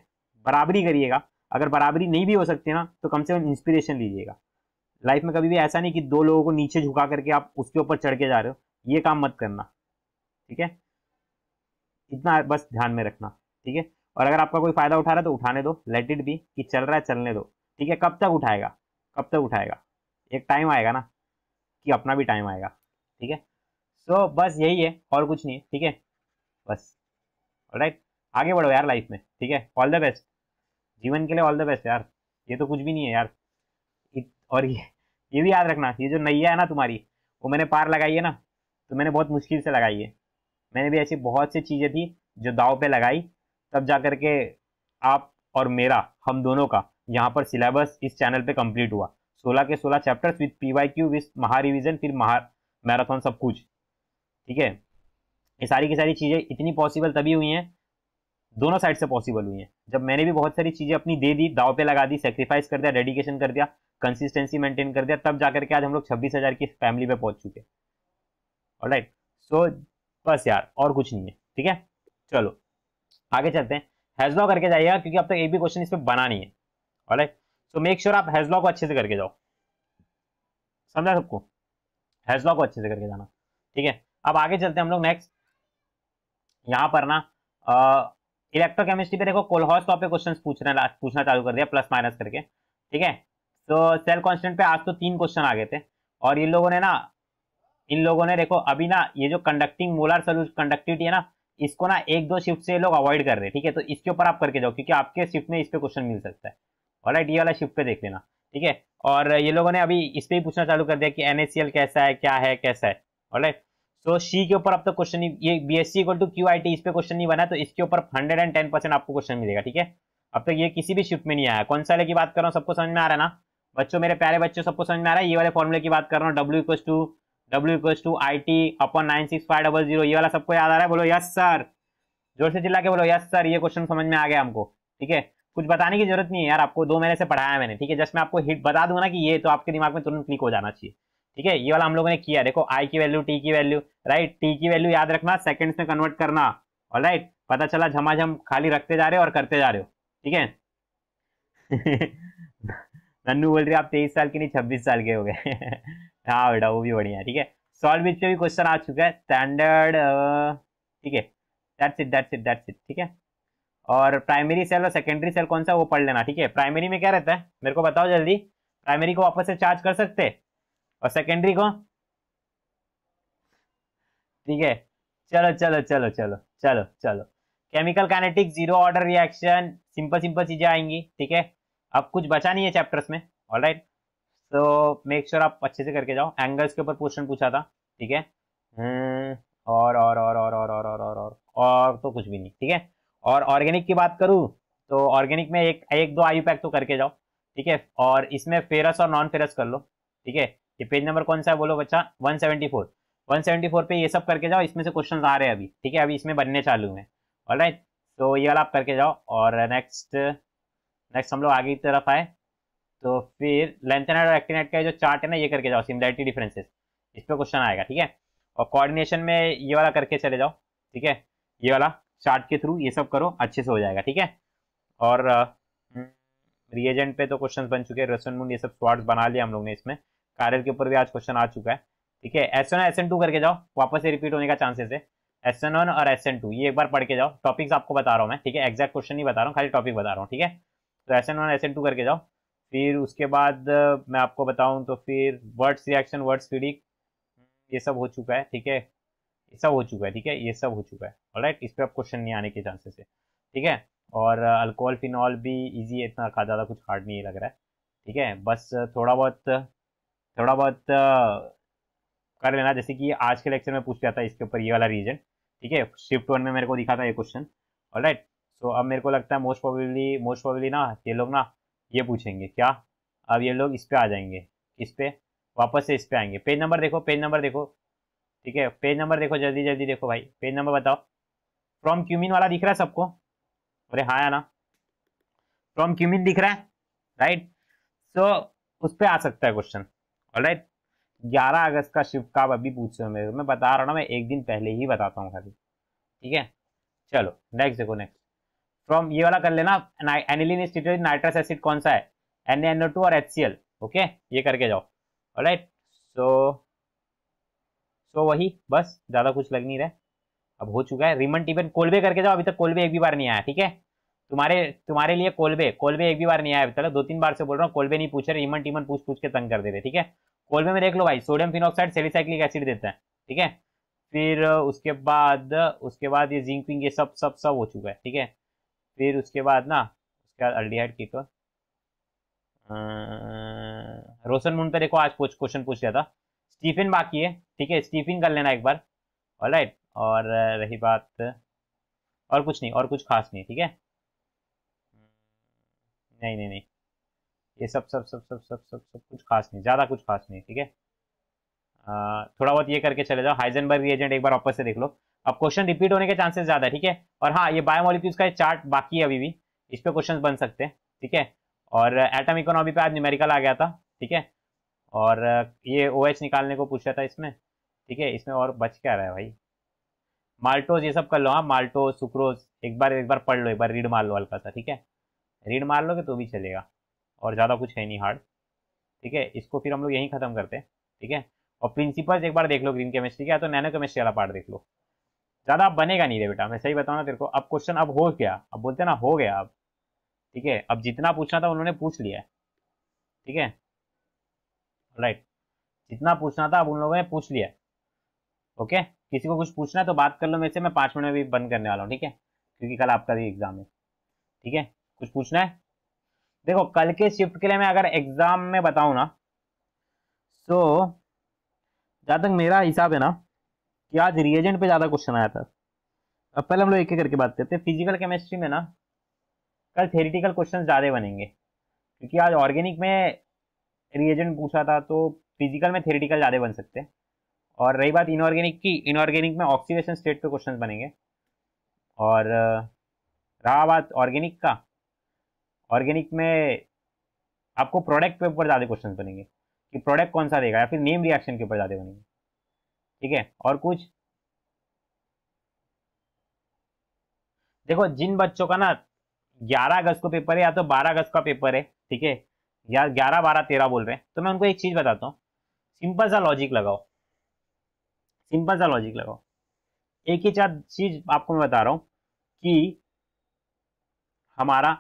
बराबरी करिएगा अगर बराबरी नहीं भी हो सकती ना तो कम से कम इंस्पिरेशन लीजिएगा लाइफ में कभी भी ऐसा नहीं कि दो लोगों को नीचे झुका करके आप उसके ऊपर चढ़ के जा रहे हो ये काम मत करना ठीक है इतना बस ध्यान में रखना ठीक है और अगर आपका कोई फायदा उठा रहा है तो उठाने दो लेट इट बी कि चल रहा है चलने दो ठीक है कब तक उठाएगा कब तक उठाएगा एक टाइम आएगा ना कि अपना भी टाइम आएगा ठीक है सो so, बस यही है और कुछ नहीं है ठीक है बस राइट आगे बढ़ो यार लाइफ में ठीक है ऑल द बेस्ट जीवन के लिए ऑल द बेस्ट यार ये तो कुछ भी नहीं है यार और ये ये भी याद रखना ये जो नैया है ना तुम्हारी वो मैंने पार लगाई है ना तो मैंने बहुत मुश्किल से लगाई है मैंने भी ऐसी बहुत सी चीज़ें थी जो दाव पे लगाई तब जा कर के आप और मेरा हम दोनों का यहाँ पर सिलेबस इस चैनल पे कंप्लीट हुआ 16 के 16 chapters with P Y Q with महा रिविजन फिर महा मैराथन सब कुछ ठीक है ये सारी की सारी चीज़ें इतनी पॉसिबल तभी हुई हैं दोनों साइड से पॉसिबल हुई है जब मैंने भी बहुत सारी चीज़ें अपनी दे दी दाव पे लगा दी सेक्रीफाइस कर दिया डेडिकेशन कर दिया कंसिस्टेंसी मेंटेन कर दिया तब जाकर के आज हम लोग छब्बीस हज़ार की फैमिली पे पहुंच चुके राइट सो बस यार और कुछ नहीं है ठीक है चलो आगे चलते हैं हैजलॉ करके जाइएगा क्योंकि अब तक तो एक भी क्वेश्चन इस पर बना नहीं है राइट सो मेक श्योर आप हैजलॉ को अच्छे से करके जाओ समझा सबको हैजलॉ को अच्छे से करके जाना ठीक है अब आगे चलते हैं हम लोग नेक्स्ट यहाँ पर ना इलेक्ट्रोकेमिस्ट्री पे देखो कोलहॉस टॉप पे क्वेश्चन पूछना लास्ट पूछना चालू कर दिया प्लस माइनस करके ठीक है तो सेल कॉन्स्टेंट पे आज तो तीन क्वेश्चन आ गए थे और इन लोगों ने ना इन लोगों ने देखो अभी ना ये जो कंडक्टिंग मोलर सोलू कंडक्टिविटी है ना इसको ना एक दो शिफ्ट से लोग अवॉइड कर रहे हैं ठीक है तो इसके ऊपर आप करके जाओ क्योंकि आपके शिफ्ट में इस पर क्वेश्चन मिल सकता है और ये वाला शिफ्ट पे देख लेना ठीक है और ये लोगों ने अभी इस पर ही पूछना चालू कर दिया कि एन कैसा है क्या है कैसा है ऑलराइट सो सी के ऊपर अब तक क्वेश्चन नहीं ये B S C to Q I T इस पर क्वेश्चन नहीं बना तो इसके ऊपर हंड्रेड एंड टेन परसेंट आपको क्वेश्चन मिलेगा ठीक है अब तक ये किसी भी शिफ्ट में नहीं आया कौन सा वाले की बात कर रहा हूँ सबको समझ में आ रहा है ना बच्चों मेरे प्यारे बच्चों सबको समझ में आ रहा है ये वाले फॉर्मुले की बात कर रहा हूँ W equals to W equals to I T अपन nine six five double zero ये वाला सबको याद आ रहा है बोलो यस सर जोर से चिल्ला के बोलो यस सर ये क्वेश्चन समझ में आ गया हमको ठीक है कुछ बताने की जरूरत नहीं है यार आपको दो महीने से पढ़ाया मैंने ठीक है जस्ट मैं आपको हिट बता दूंगा ना कि ये तो आपके दिमाग में तुरंत क्लिक हो जाना चाहिए ठीक है ये वाला हम लोगों ने किया देखो आई की वैल्यू टी की वैल्यू राइट टी की वैल्यू याद रखना सेकंड्स में कन्वर्ट करना और राइट पता चला झमाझम खाली रखते जा रहे हो और करते जा रहे हो ठीक है नन्नू बोल रही आप तेईस साल की नहीं छब्बीस साल के हो गए हाँ बेटा वो भी बढ़िया है ठीक है सॉल्व बीच पे भी क्वेश्चन आ चुका है स्टैंडर्ड ठीक है that's it that's it that's it ठीक है और प्राइमरी सेल और सेकेंडरी सेल कौन सा वो पढ़ लेना ठीक है प्राइमरी में क्या रहता है मेरे को बताओ जल्दी प्राइमरी को वापस से चार्ज कर सकते हैं और सेकेंडरी को ठीक है चलो चलो चलो चलो चलो चलो chemical kinetic zero order reaction simple simple चीजें आएंगी ठीक है अब कुछ बचा नहीं है चैप्टर्स में all right so make sure आप अच्छे से करके जाओ एंगल्स के ऊपर क्वेश्चन पूछा था ठीक है और हम्म, और और और और और और और और और तो कुछ भी नहीं ठीक है और ऑर्गेनिक की बात करूँ तो ऑर्गेनिक में एक एक दो आयु पैक तो करके जाओ ठीक है और इसमें फेरस और नॉन फेरस कर लो ठीक है ये पेज नंबर कौन सा है बोलो बच्चा 174 174 पे ये सब करके जाओ इसमें से क्वेश्चन आ रहे हैं अभी ठीक है अभी इसमें बनने चालू हैं और राइट तो ये वाला आप करके जाओ और नेक्स्ट नेक्स्ट हम लोग आगे की तरफ आए तो फिर लेंथनाइट और एक्टिनाइट का जो चार्ट है ना ये करके जाओ सिमिलरिटी डिफरेंसेस इस पर क्वेश्चन आएगा ठीक है और कॉर्डिनेशन में ये वाला करके चले जाओ ठीक है ये वाला चार्ट के थ्रू ये सब करो अच्छे से हो जाएगा ठीक है और रिएजेंट uh, पे तो क्वेश्चन बन चुके हैं रसन मुंड ये सब स्वाड्स बना लिया हम लोग ने इसमें कारियर के ऊपर भी आज क्वेश्चन आ चुका है ठीक है S N S N two करके जाओ वापस से रिपीट होने का चांसेस है एस एन वन और एस एन टू ये एक बार पढ़ के जाओ टॉपिक्स आपको बता रहा हूँ मैं ठीक है एग्जैक्ट क्वेश्चन नहीं बता रहा हूँ खाली टॉपिक बता रहा हूँ ठीक है तो S N one S N two करके जाओ फिर उसके बाद मैं आपको बताऊँ तो फिर वर्ड्स रिएक्शन वर्ड्स फीडिंग ये सब हो चुका है ठीक है ये सब हो चुका है ठीक है ये सब हो चुका है राइट इस पर आप क्वेश्चन नहीं आने के चांसेस है ठीक है और अल्कोहल फिनॉल भी इजी है इतना ज़्यादा कुछ हार्ड नहीं लग रहा है ठीक है बस थोड़ा बहुत थोड़ा बहुत कर लेना जैसे कि आज के लेक्चर में पूछ गया था इसके ऊपर ये वाला रीजन ठीक है शिफ्ट वन में मेरे को दिखा था ये क्वेश्चन और राइट सो अब मेरे को लगता है मोस्ट प्रॉबली मोस्ट प्रॉबली ना ये लोग ना ये पूछेंगे क्या अब ये लोग इस पर आ जाएंगे इस पर वापस से इस पर आएंगे पेज नंबर देखो पेज नंबर देखो ठीक है पेज नंबर देखो जल्दी जल्दी देखो भाई पेज नंबर बताओ फ्रॉम क्यूमिन वाला दिख रहा है सबको अरे हाँ ना फ्रॉम क्यूमिन दिख रहा है राइट सो so, उस पर आ सकता है क्वेश्चन राइट ग्यारह अगस्त का शिव का अभी पूछ रहे हो मेरे मैं बता रहा ना मैं एक दिन पहले ही बताता हूँ खाली ठीक है चलो नेक्स्ट देखो नेक्स्ट फ्रॉम ये वाला कर लेना एनिलिन इंस्टीट्यूट नाइट्रस एसिड कौन सा है एन एन टू और एच ओके ये करके जाओ राइट सो सो वही बस ज़्यादा कुछ लग नहीं रहा अब हो चुका है रिमन टिपन कोलबे करके जाओ अभी तक कोलबे एक भी बार नहीं आया ठीक है तुम्हारे तुम्हारे लिए कोलबे कोलबे एक भी बार नहीं आया चलो दो तीन बार से बोल रहा हूँ कोलबे नहीं पूछ रहे ईमन टीमन पूछ पूछ के तंग कर दे रहे ठीक है कोलबे में देख लो भाई सोडियम फिनोक्साइड सेलिसाइक्लिक एसिड देता है ठीक है फिर उसके बाद उसके बाद ये जिंक पिंक ये सब सब सब हो चुका है ठीक है फिर उसके बाद ना उसके बाद अल्डीहाइड की तो रोशन मुन पे देखो आज कुछ क्वेश्चन पूछ गया था स्टीफिन बाकी है ठीक है स्टीफिन कर लेना एक बार ऑलराइट और रही बात और कुछ नहीं और कुछ खास नहीं ठीक है नहीं नहीं नहीं ये सब सब सब सब सब सब सब कुछ खास नहीं ज़्यादा कुछ खास नहीं ठीक है थोड़ा बहुत ये करके चले जाओ हाइजनबर्ग रिएजेंट एक बार वापस से देख लो अब क्वेश्चन रिपीट होने के चांसेस ज़्यादा है ठीक है और हाँ ये बायोमोलिक्यूल्स का चार्ट बाकी है अभी भी इस पर क्वेश्चन बन सकते हैं ठीक है और एटम इकोनॉमी पे आज न्यूमेरिकल आ गया था ठीक है और ये ओ एच निकालने को पूछा था इसमें ठीक है इसमें और बच क्या रहा है भाई माल्टोज ये सब कर लो हाँ माल्टोज सुक्रोज एक बार एक बार पढ़ लो एक बार रीड मार लो हल्का सा ठीक है रीड मार लोगे तो भी चलेगा और ज़्यादा कुछ है नहीं हार्ड ठीक है इसको फिर हम लोग यहीं ख़त्म करते हैं ठीक है और प्रिंसिपल्स एक बार देख लो ग्रीन केमिस्ट्री का तो नैनो केमिस्ट्री वाला पार्ट देख लो ज़्यादा अब बनेगा नहीं रे बेटा मैं सही बताऊँ ना तेरे को अब क्वेश्चन अब हो गया अब बोलते ना हो गया अब ठीक है अब जितना पूछना था उन्होंने पूछ लिया ठीक है राइट जितना पूछना था अब उन लोगों ने पूछ लिया ओके किसी को कुछ पूछना है तो बात कर लो मेरे से मैं पाँच मिनट में भी बंद करने वाला हूँ ठीक है क्योंकि कल आपका भी एग्ज़ाम है ठीक है कुछ पूछना है देखो कल के शिफ्ट के लिए मैं अगर एग्ज़ाम में बताऊँ ना तो जहाँ तक मेरा हिसाब है ना कि आज रिएजेंट पे ज़्यादा क्वेश्चन आया था अब पहले हम लोग एक एक करके बात करते हैं फिजिकल केमिस्ट्री में ना कल थेरिटिकल क्वेश्चन ज़्यादा बनेंगे क्योंकि आज ऑर्गेनिक में रिएजेंट पूछा था तो फिजिकल में थेरेटिकल ज़्यादा बन सकते हैं और रही बात इनऑर्गेनिक की इनऑर्गेनिक में ऑक्सीडेशन स्टेट पे क्वेश्चन बनेंगे और रहा बात ऑर्गेनिक का ऑर्गेनिक में आपको प्रोडक्ट के ऊपर ज़्यादा क्वेश्चन बनेंगे कि प्रोडक्ट कौन सा देगा या फिर नेम रिएक्शन के ऊपर ज़्यादा बनेंगे ठीक है और कुछ देखो जिन बच्चों का ना ग्यारह अगस्त को पेपर है या तो बारह अगस्त का पेपर है ठीक है या ग्यारह बारह तेरह बोल रहे हैं तो मैं उनको एक चीज़ बताता हूँ सिंपल सा लॉजिक लगाओ सिंपल सा लॉजिक लगाओ एक ही चार चीज आपको मैं बता रहा हूँ कि हमारा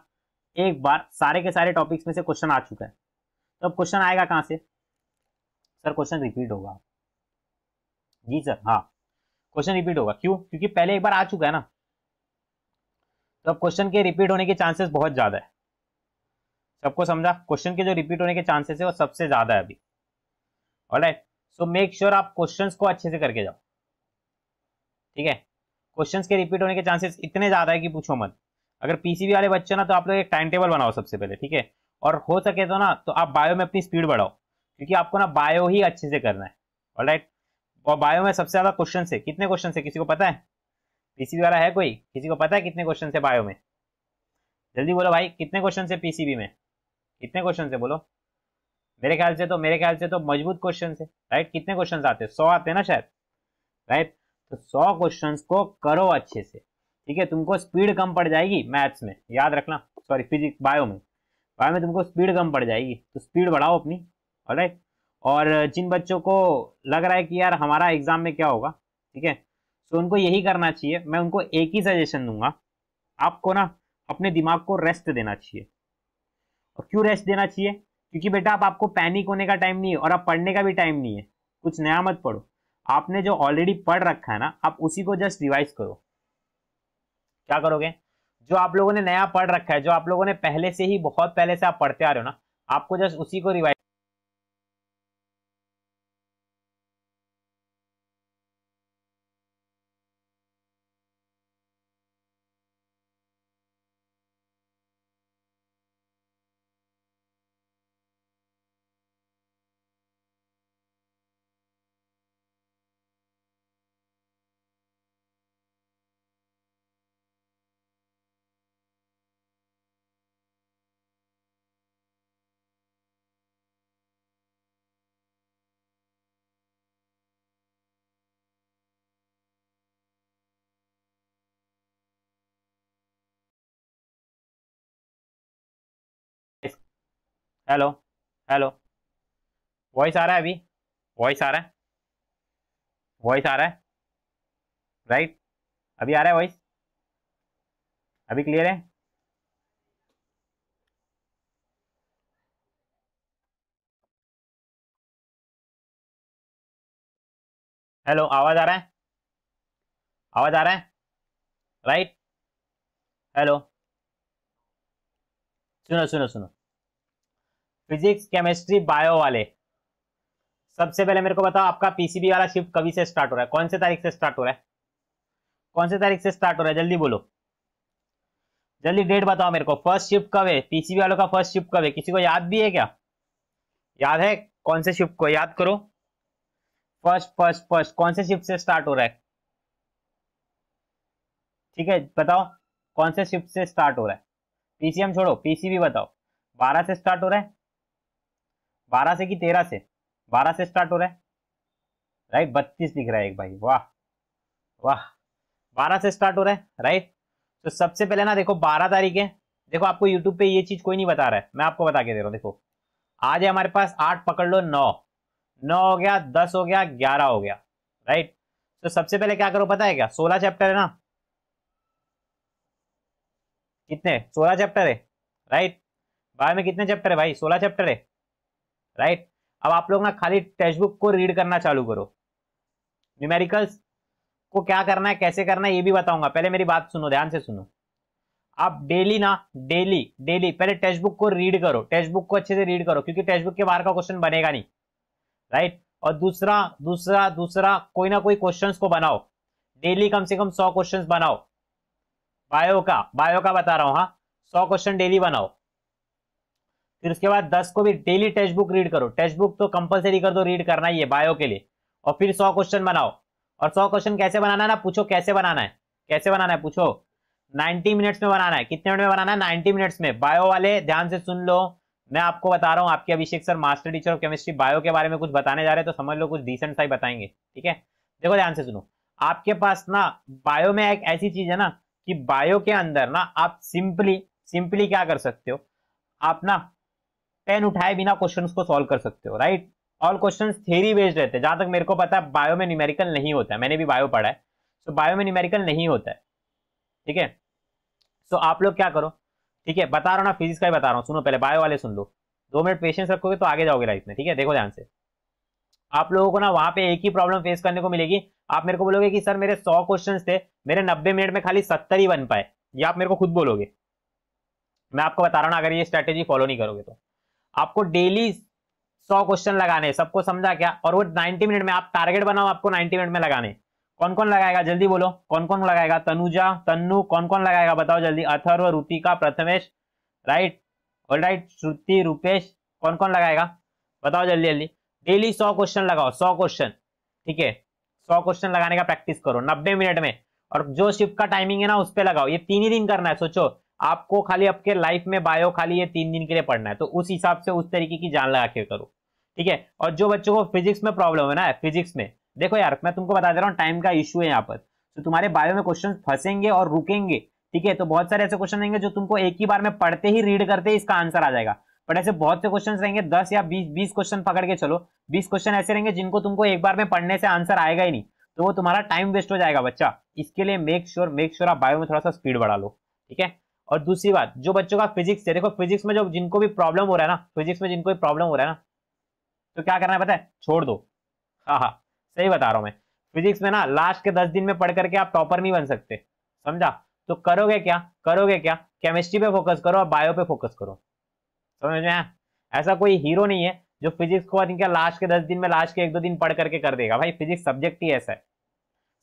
एक बार सारे के सारे टॉपिक्स में से क्वेश्चन आ चुका है तो अब क्वेश्चन आएगा कहाँ से सर क्वेश्चन रिपीट होगा जी सर हाँ क्वेश्चन रिपीट होगा क्यों क्योंकि पहले एक बार आ चुका है ना तो अब क्वेश्चन के रिपीट होने के चांसेस बहुत ज्यादा है सबको समझा क्वेश्चन के जो रिपीट होने के चांसेस है वो सबसे ज्यादा है अभी ऑलराइट सो मेक श्योर आप क्वेश्चंस को अच्छे से करके जाओ ठीक है क्वेश्चंस के रिपीट होने के चांसेस इतने ज्यादा है कि पूछो मत अगर पीसीबी वाले बच्चे ना तो आप लोग एक टाइम टेबल बनाओ सबसे पहले ठीक है और हो सके तो ना तो आप बायो में अपनी स्पीड बढ़ाओ क्योंकि आपको ना बायो ही अच्छे से करना है और राइट और बायो में सबसे ज़्यादा क्वेश्चन है कितने क्वेश्चन है किसी को पता है पीसीबी वाला है कोई किसी को पता है कितने क्वेश्चन है बायो में जल्दी बोलो भाई कितने क्वेश्चन है पीसीबी में कितने क्वेश्चन है बोलो मेरे ख्याल से तो मेरे ख्याल से तो मजबूत क्वेश्चन है राइट कितने क्वेश्चन आते हैं सौ आते हैं ना शायद राइट तो सौ क्वेश्चन को करो अच्छे से ठीक है तुमको स्पीड कम पड़ जाएगी मैथ्स में याद रखना सॉरी फिजिक्स बायो में बायो में तुमको स्पीड कम पड़ जाएगी तो स्पीड बढ़ाओ अपनी राइट और जिन बच्चों को लग रहा है कि यार हमारा एग्जाम में क्या होगा ठीक है तो उनको यही करना चाहिए मैं उनको एक ही सजेशन दूंगा आपको ना अपने दिमाग को रेस्ट देना चाहिए और क्यों रेस्ट देना चाहिए क्योंकि बेटा आप आपको पैनिक होने का टाइम नहीं है और आप पढ़ने का भी टाइम नहीं है कुछ नया मत पढ़ो आपने जो ऑलरेडी पढ़ रखा है ना आप उसी को जस्ट रिवाइज करो क्या करोगे जो आप लोगों ने नया पढ़ रखा है जो आप लोगों ने पहले से ही बहुत पहले से आप पढ़ते आ रहे हो ना आपको जस्ट उसी को रिवाइज हेलो हेलो वॉइस आ रहा है अभी वॉइस आ रहा है वॉइस आ रहा है राइट अभी आ रहा है वॉइस अभी क्लियर है हेलो आवाज़ आ रहा है आवाज़ आ रहा है राइट हेलो सुनो सुनो सुनो फिजिक्स केमिस्ट्री बायो वाले सबसे पहले मेरे को बताओ आपका पीसीबी वाला शिफ्ट कभी से स्टार्ट हो रहा है कौन से तारीख से स्टार्ट हो रहा है कौन से तारीख से स्टार्ट हो रहा है जल्दी बोलो जल्दी डेट बताओ मेरे को फर्स्ट शिफ्ट कब है पीसीबी वालों का फर्स्ट शिफ्ट कब है किसी को याद भी है क्या याद है कौन से शिफ्ट को याद करो फर्स्ट फर्स्ट फर्स्ट कौन से शिफ्ट से स्टार्ट हो रहा है ठीक है बताओ कौन से शिफ्ट से स्टार्ट हो रहा है पीसीएम छोड़ो पीसीबी बताओ बारह से स्टार्ट हो रहा है बारह से कि तेरह से बारह से स्टार्ट हो रहा है राइट बत्तीस लिख रहा है एक भाई वाह वाह बारह से स्टार्ट हो रहा है राइट तो सबसे पहले ना देखो बारह तारीख है देखो आपको यूट्यूब पे ये चीज कोई नहीं बता रहा है मैं आपको बता के दे रहा हूँ देखो आज है हमारे पास आठ पकड़ लो नौ नौ हो गया दस हो गया ग्यारह हो गया राइट तो सबसे पहले क्या करो पता है क्या सोलह चैप्टर है ना कितने सोलह चैप्टर है राइट बारह में कितने चैप्टर है भाई सोलह चैप्टर है राइट अब आप लोग ना खाली टेक्स्ट बुक को रीड करना चालू करो न्यूमेरिकल्स को क्या करना है कैसे करना है ये भी बताऊंगा पहले मेरी बात सुनो ध्यान से सुनो आप डेली ना डेली डेली पहले टेक्स्ट बुक को रीड करो टेक्स्ट बुक को अच्छे से रीड करो क्योंकि टेक्स्ट बुक के बाहर का क्वेश्चन बनेगा नहीं राइट और दूसरा दूसरा दूसरा कोई ना कोई क्वेश्चंस को बनाओ डेली कम से कम सौ क्वेश्चंस बनाओ बायो का बायो का बता रहा हूँ हाँ सौ क्वेश्चन डेली बनाओ फिर उसके बाद दस को भी डेली टेक्स्ट बुक रीड करो टेक्स्ट बुक तो कंपलसरी कर दो रीड करना ही है बायो के लिए और फिर सौ क्वेश्चन बनाओ और सौ क्वेश्चन कैसे बनाना है ना पूछो कैसे बनाना है कैसे बनाना है पूछो नाइनटी मिनट्स में बनाना है कितने मिनट में बनाना है नाइन्टी मिनट्स में बायो वाले ध्यान से सुन लो मैं आपको बता रहा हूँ आपके Abhishek sir master teacher of chemistry bio के बारे में कुछ बताने जा रहे हैं तो समझ लो कुछ डिसेंट सा ही बताएंगे ठीक है देखो ध्यान से सुनो आपके पास ना बायो में एक ऐसी चीज है ना कि बायो के अंदर ना आप सिंपली सिंपली क्या कर सकते हो आप ना पेन उठाए बिना क्वेश्चन को सोल्व कर सकते हो right all question theory based रहते हैं जहां तक मेरे को पता है बायो में न्यूमेरिकल नहीं होता है मैंने भी बायो पढ़ा है सो बायो में न्यूमेरिकल नहीं होता है ठीक है सो आप लोग क्या करो ठीक है बता रहा हूँ ना फिजिक्स का ही बता रहा हूँ सुनो पहले बायो वाले सुन लो दो मिनट पेशेंस रखोगे तो आगे जाओगे लाइफ में ठीक है देखो ध्यान से आप लोगों को ना वहाँ पे एक ही प्रॉब्लम फेस करने को मिलेगी आप मेरे को बोलोगे कि सर मेरे सौ क्वेश्चन थे मेरे नब्बे मिनट में खाली सत्तर ही बन पाए ये आप मेरे को खुद बोलोगे मैं आपको बता रहा हूँ अगर ये स्ट्रेटेजी फॉलो नहीं करोगे तो आपको डेली सौ क्वेश्चन लगाने सबको समझा क्या और वो नाइनटी मिनट में आप टारगेट बनाओ आपको नाइनटी मिनट में लगाने कौन कौन लगाएगा जल्दी बोलो कौन कौन लगाएगा तनुजा तन्नू कौन कौन लगाएगा बताओ जल्दी Atharva Rutika Prathamesh right all right Shruti Rupesh कौन कौन लगाएगा बताओ जल्दी जल्दी डेली सौ क्वेश्चन लगाओ सौ क्वेश्चन ठीक है सौ क्वेश्चन लगाने का प्रैक्टिस करो नब्बे मिनट में और जो शिफ्ट का टाइमिंग है ना उस पर लगाओ ये तीन ही दिन करना है सोचो आपको खाली आपके लाइफ में बायो खाली ये तीन दिन के लिए पढ़ना है तो उस हिसाब से उस तरीके की जान लगा के करो ठीक है और जो बच्चों को फिजिक्स में प्रॉब्लम है ना फिजिक्स में देखो यार मैं तुमको बता दे रहा हूँ टाइम का इशू है यहाँ पर तो तुम्हारे बायो में क्वेश्चन फंसेंगे और रुकेंगे ठीक है तो बहुत सारे ऐसे क्वेश्चन रहेंगे जो तुमको एक ही बार में पढ़ते ही रीड करते ही इसका आंसर आ जाएगा बट ऐसे बहुत से क्वेश्चन रहेंगे दस या बीस बीस क्वेश्चन पकड़ के चलो बीस क्वेश्चन ऐसे रहेंगे जिनको तुमको एक बार में पढ़ने से आंसर आएगा ही नहीं तो वो तुम्हारा टाइम वेस्ट हो जाएगा बच्चा इसके लिए मेक श्योर मेक श्योर आप बायो में थोड़ा सा स्पीड बढ़ा लो ठीक है और दूसरी बात जो बच्चों का फिजिक्स है देखो फिजिक्स में जो जिनको भी प्रॉब्लम हो रहा है ना फिजिक्स में जिनको भी प्रॉब्लम हो रहा है ना तो क्या करना है पता है छोड़ दो हाँ हाँ सही बता रहा हूँ मैं फिजिक्स में ना लास्ट के दस दिन में पढ़ करके आप टॉपर नहीं बन सकते समझा तो करोगे क्या करोगे क्या केमिस्ट्री पे फोकस करो और बायो पे फोकस करो समझ में ऐसा कोई हीरो नहीं है जो फिजिक्स को क्या लास्ट के दस दिन में लास्ट के एक दो दिन पढ़ करके कर देगा भाई फिजिक्स सब्जेक्ट ही ऐसा है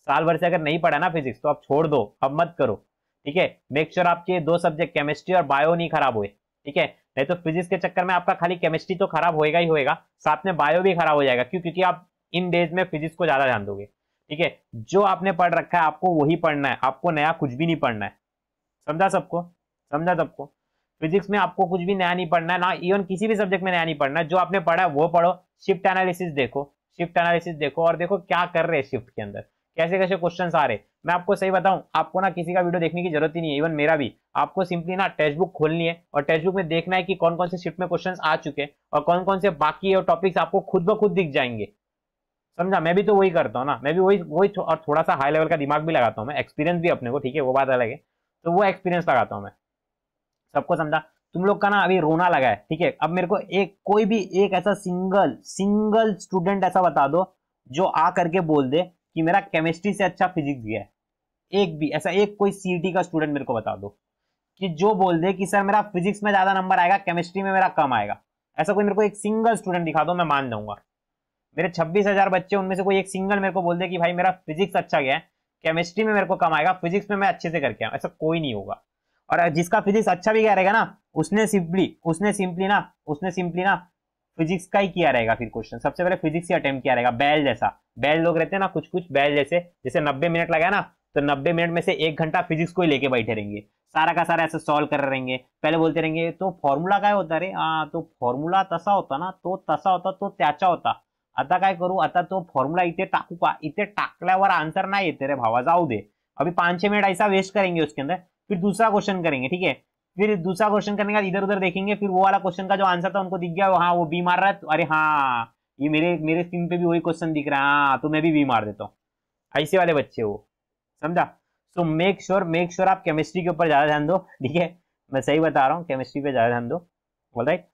साल भर से अगर नहीं पढ़ा ना फिजिक्स तो आप छोड़ दो अब मत करो ठीक है मेक श्योर आपके दो सब्जेक्ट केमिस्ट्री और बायो नहीं खराब हुए ठीक है नहीं तो फिजिक्स के चक्कर में आपका खाली केमिस्ट्री तो खराब होएगा ही होएगा साथ में बायो भी खराब हो जाएगा क्यों क्योंकि आप इन डेज में फिजिक्स को ज्यादा ध्यान दोगे ठीक है जो आपने पढ़ रखा है आपको वही पढ़ना है आपको नया कुछ भी नहीं पढ़ना है समझा सबको समझा सबको फिजिक्स में आपको कुछ भी नया नहीं पढ़ना है ना इवन किसी भी सब्जेक्ट में नया नहीं पढ़ना है जो आपने पढ़ा है वो पढ़ो शिफ्ट एनालिसिस देखो शिफ्ट एनालिसिस देखो और देखो क्या कर रहे हैं शिफ्ट के अंदर कैसे कैसे क्वेश्चन आ रहे मैं आपको सही बताऊं आपको ना किसी का वीडियो देखने की जरूरत ही नहीं है इवन मेरा भी आपको सिंपली ना टेक्स्ट बुक खोलनी है और टेक्स्ट बुक में देखना है कि कौन कौन से शिफ्ट में क्वेश्चन आ चुके हैं और कौन कौन से बाकी और टॉपिक्स आपको खुद ब खुद दिख जाएंगे समझा मैं भी तो वही करता हूँ ना मैं भी वही वही और थोड़ा सा हाई लेवल का दिमाग भी लगाता हूँ मैं एक्सपीरियंस भी अपने को ठीक है वो बात अलग है तो वो एक्सपीरियंस लगाता हूँ मैं सबको समझा तुम लोग का ना अभी रोना लगा है ठीक है अब मेरे को एक कोई भी एक ऐसा सिंगल सिंगल स्टूडेंट ऐसा बता दो जो आ करके बोल दे कि मेरा केमिस्ट्री से अच्छा फिजिक्स गया है एक भी ऐसा एक कोई सी का स्टूडेंट मेरे को बता दो कि जो बोल दे कि सर मेरा फिजिक्स में ज़्यादा नंबर आएगा केमिस्ट्री में मेरा कम आएगा ऐसा कोई मेरे को एक सिंगल स्टूडेंट दिखा दो मैं मान जाऊंगा मेरे 26000 बच्चे उनमें से कोई एक सिंगल मेरे को बोल दे कि भाई मेरा फिजिक्स अच्छा गया है केमिस्ट्री में मेरे को कम आएगा फिजिक्स में मैं अच्छे से करके आऊँ ऐसा कोई नहीं होगा और जिसका फिजिक्स अच्छा भी गया रहेगा ना उसने सिंपली उसने सिंपली ना उसने सिंपली ना फिजिक्स का ही किया रहेगा फिर क्वेश्चन सबसे पहले फिजिक्स ही अटेम्प्ट किया रहेगा बैल जैसा बैल लोग रहते हैं ना कुछ कुछ बैल जैसे जैसे नब्बे मिनट लगाया ना तो नब्बे मिनट में से एक घंटा फिजिक्स को ही लेके बैठे रहेंगे सारा का सारा ऐसे सॉल्व कर रहेंगे पहले बोलते रहेंगे तो फॉर्मूला का होता रे हाँ तो फॉर्मूला तसा होता ना तो तसा होता तो त्याचा होता आता काय करू आता तो फॉर्मूला इथे टाकू का इथे टाकल्यावर आंसर नाही येते रे भावा जाऊ दे अभी पांच छः मिनट ऐसा वेस्ट करेंगे उसके अंदर फिर दूसरा क्वेश्चन करेंगे ठीक है फिर दूसरा क्वेश्चन करने का इधर उधर देखेंगे फिर वो वाला क्वेश्चन का जो आंसर था उनको दिख गया हाँ वो बी मार रहा है तो अरे हाँ ये मेरे मेरे स्क्रीन पे भी वही क्वेश्चन दिख रहा है हाँ तो मैं भी बी मार देता हूँ ऐसे वाले बच्चे वो समझा so make sure make sure आप केमिस्ट्री के ऊपर ज़्यादा ध्यान दो ठीक है मैं सही बता रहा हूँ केमिस्ट्री पे ज़्यादा ध्यान दो बोल राइट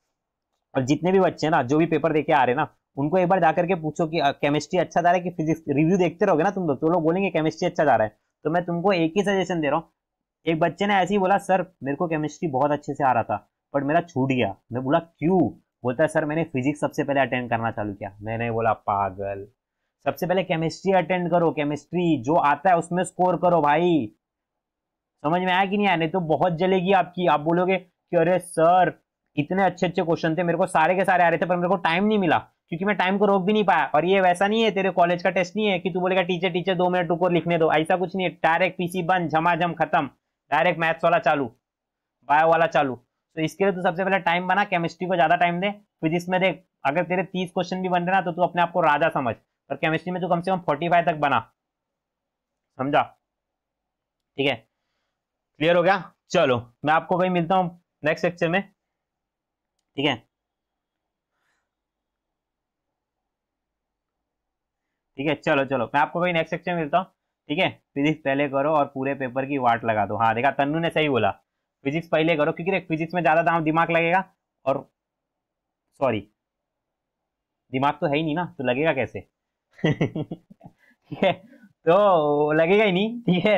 और जितने भी बच्चे ना जो भी पेपर देके आ रहे ना उनको एक बार जाकर के पूछो कि केमिस्ट्री अच्छा जा रहा है कि फिजिक्स रिव्यू देखते रहोगे ना तुम तो लोग बोलेंगे केमिस्ट्री अच्छा जा रहा है तो मैं तुमको एक ही सजेशन दे रहा हूँ एक बच्चे ने ऐसे ही बोला सर मेरे को केमिस्ट्री बहुत अच्छे से आ रहा था बट मेरा छूट गया मैं बोला क्यों बोलता है सर मैंने फिजिक्स सबसे पहले अटेंड करना चालू किया मैंने बोला पागल सबसे पहले केमिस्ट्री अटेंड करो केमिस्ट्री जो आता है उसमें स्कोर करो भाई समझ में आया कि नहीं आया नहीं तो बहुत जलेगी आपकी आप बोलोगे कि अरे सर इतने अच्छे अच्छे क्वेश्चन थे मेरे को सारे के सारे आ रहे थे पर मेरे को टाइम नहीं मिला क्योंकि मैं टाइम को रोक भी नहीं पाया और ये वैसा नहीं है तेरे कॉलेज का टेस्ट नहीं है कि तू बोलेगा टीचर टीचर दो मिनट रुको लिखने दो ऐसा कुछ नहीं है डायरेक्ट पीसी बंद झमाझम खत्म डायरेक्ट मैथ्स वाला चालू बायो वाला चालू तो इसके लिए तू सबसे पहले टाइम बना केमिस्ट्री को ज्यादा टाइम दे फिजिक्स में देख अगर तेरे तीस क्वेश्चन भी बन रहे ना तो तू अपने आप को राजा समझ पर केमिस्ट्री में तू कम से कम फोर्टी फाइव तक बना समझा ठीक है क्लियर हो गया चलो मैं आपको कहीं मिलता हूँ नेक्स्ट लेक्चर में ठीक है ठीक है चलो चलो मैं आपको कहीं नेक्स्ट लेक्चर में मिलता हूँ ठीक है फिजिक्स पहले करो और पूरे पेपर की वाट लगा दो हाँ देखा तन्नू ने सही बोला फिजिक्स पहले करो क्योंकि देख फिजिक्स में ज़्यादा दाम दिमाग लगेगा और सॉरी दिमाग तो है ही नहीं ना तो लगेगा कैसे ठीक है तो लगेगा ही नहीं ठीक है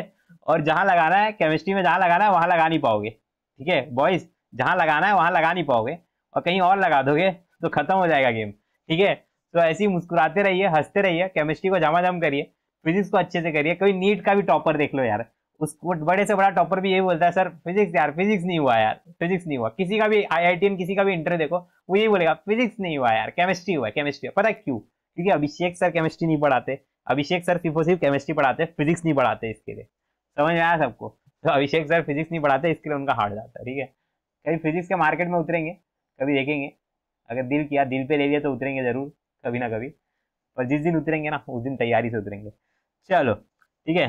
और जहां लगाना है केमिस्ट्री में जहां लगाना है वहां लगा नहीं पाओगे ठीक है बॉयज जहां लगाना है वहां लगा नहीं पाओगे और कहीं और लगा दोगे तो खत्म हो जाएगा गेम ठीक है तो ऐसे ही मुस्कुराते रहिए हंसते रहिए केमिस्ट्री को जमा जम करिए फिजिक्स को अच्छे से करिए कोई नीट का भी टॉपर देख लो यार उसको बड़े से बड़ा टॉपर भी यही बोलता है सर फिजिक्स यार फिजिक्स नहीं हुआ यार फिजिक्स नहीं हुआ किसी का भी आई किसी का भी इंटर देखो वो यही बोलेगा फिजिक्स नहीं हुआ यार केमिस्ट्री हुआ केमिस्ट्री पता क्यों क्योंकि अभिषेक सर केमिस्ट्री नहीं पढ़ाते अभिषेक सर सिर्फ सिर्फ केमिस्ट्री पढ़ाते फिजिक्स नहीं पढ़ाते इसके लिए समझ में आया सबको तो अभिषेक सर फिजिक्स नहीं पढ़ाते इसके लिए उनका हार्ड जाता है ठीक है कभी फिजिक्स के मार्केट में उतरेंगे कभी देखेंगे अगर दिल किया दिल पे ले लिया तो उतरेंगे जरूर कभी ना कभी पर जिस दिन उतरेंगे ना उस दिन तैयारी से उतरेंगे चलो ठीक है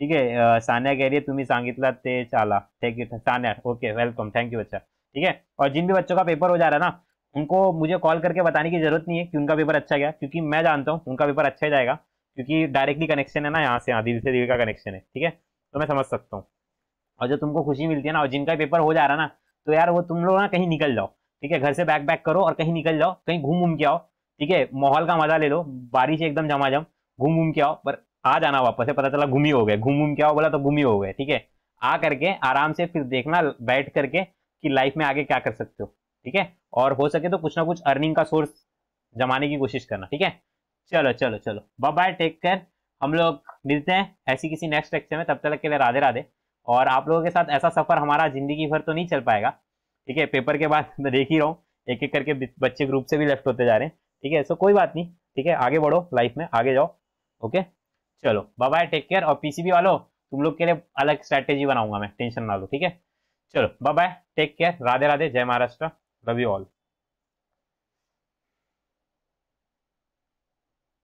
ठीक है सान्या कह रही है तुम्हें संगित ते चाला thank you Sanya okay welcome thank you बच्चा ठीक है और जिन भी बच्चों का पेपर हो जा रहा है ना उनको मुझे कॉल करके बताने की जरूरत नहीं है कि उनका पेपर अच्छा गया क्योंकि मैं जानता हूँ उनका पेपर अच्छा ही जाएगा क्योंकि डायरेक्टली कनेक्शन है ना यहाँ से यहाँ दिल से दिल का कनेक्शन है ठीक है तो मैं समझ सकता हूँ और जो तुमको खुशी मिलती है ना और जिनका पेपर हो जा रहा है ना तो यार वो तुम लोग ना कहीं निकल जाओ ठीक है घर से बैक बैक करो और कहीं निकल जाओ कहीं घूम घूम के आओ ठीक है माहौल का मजा ले लो बारिश एकदम झमाझम घूम घूम के आओ पर आ जाना वापस है पता चला घूमी हो गए घूम घूम के आओ बोला तो घूमी हो गए ठीक है आ करके आराम से फिर देखना बैठ करके कि लाइफ में आगे क्या कर सकते हो ठीक है और हो सके तो कुछ ना कुछ अर्निंग का सोर्स जमाने की कोशिश करना ठीक है चलो चलो चलो बाय बाय टेक केयर हम लोग मिलते हैं ऐसी किसी नेक्स्ट लेक्चर में तब तक के लिए राधे राधे और आप लोगों के साथ ऐसा सफ़र हमारा ज़िंदगी भर तो नहीं चल पाएगा ठीक है पेपर के बाद मैं देख ही रहा हूँ एक एक करके बच्चे ग्रुप से भी लेफ्ट होते जा रहे हैं ठीक है सो कोई बात नहीं ठीक है आगे बढ़ो लाइफ में आगे जाओ ओके चलो बाय बाय टेक केयर और पीसीबी वालों तुम लोग के लिए अलग स्ट्रैटेजी बनाऊंगा मैं टेंशन ना लो ठीक है चलो bye bye take care Radhe Radhe जय महाराष्ट्र रवि ऑल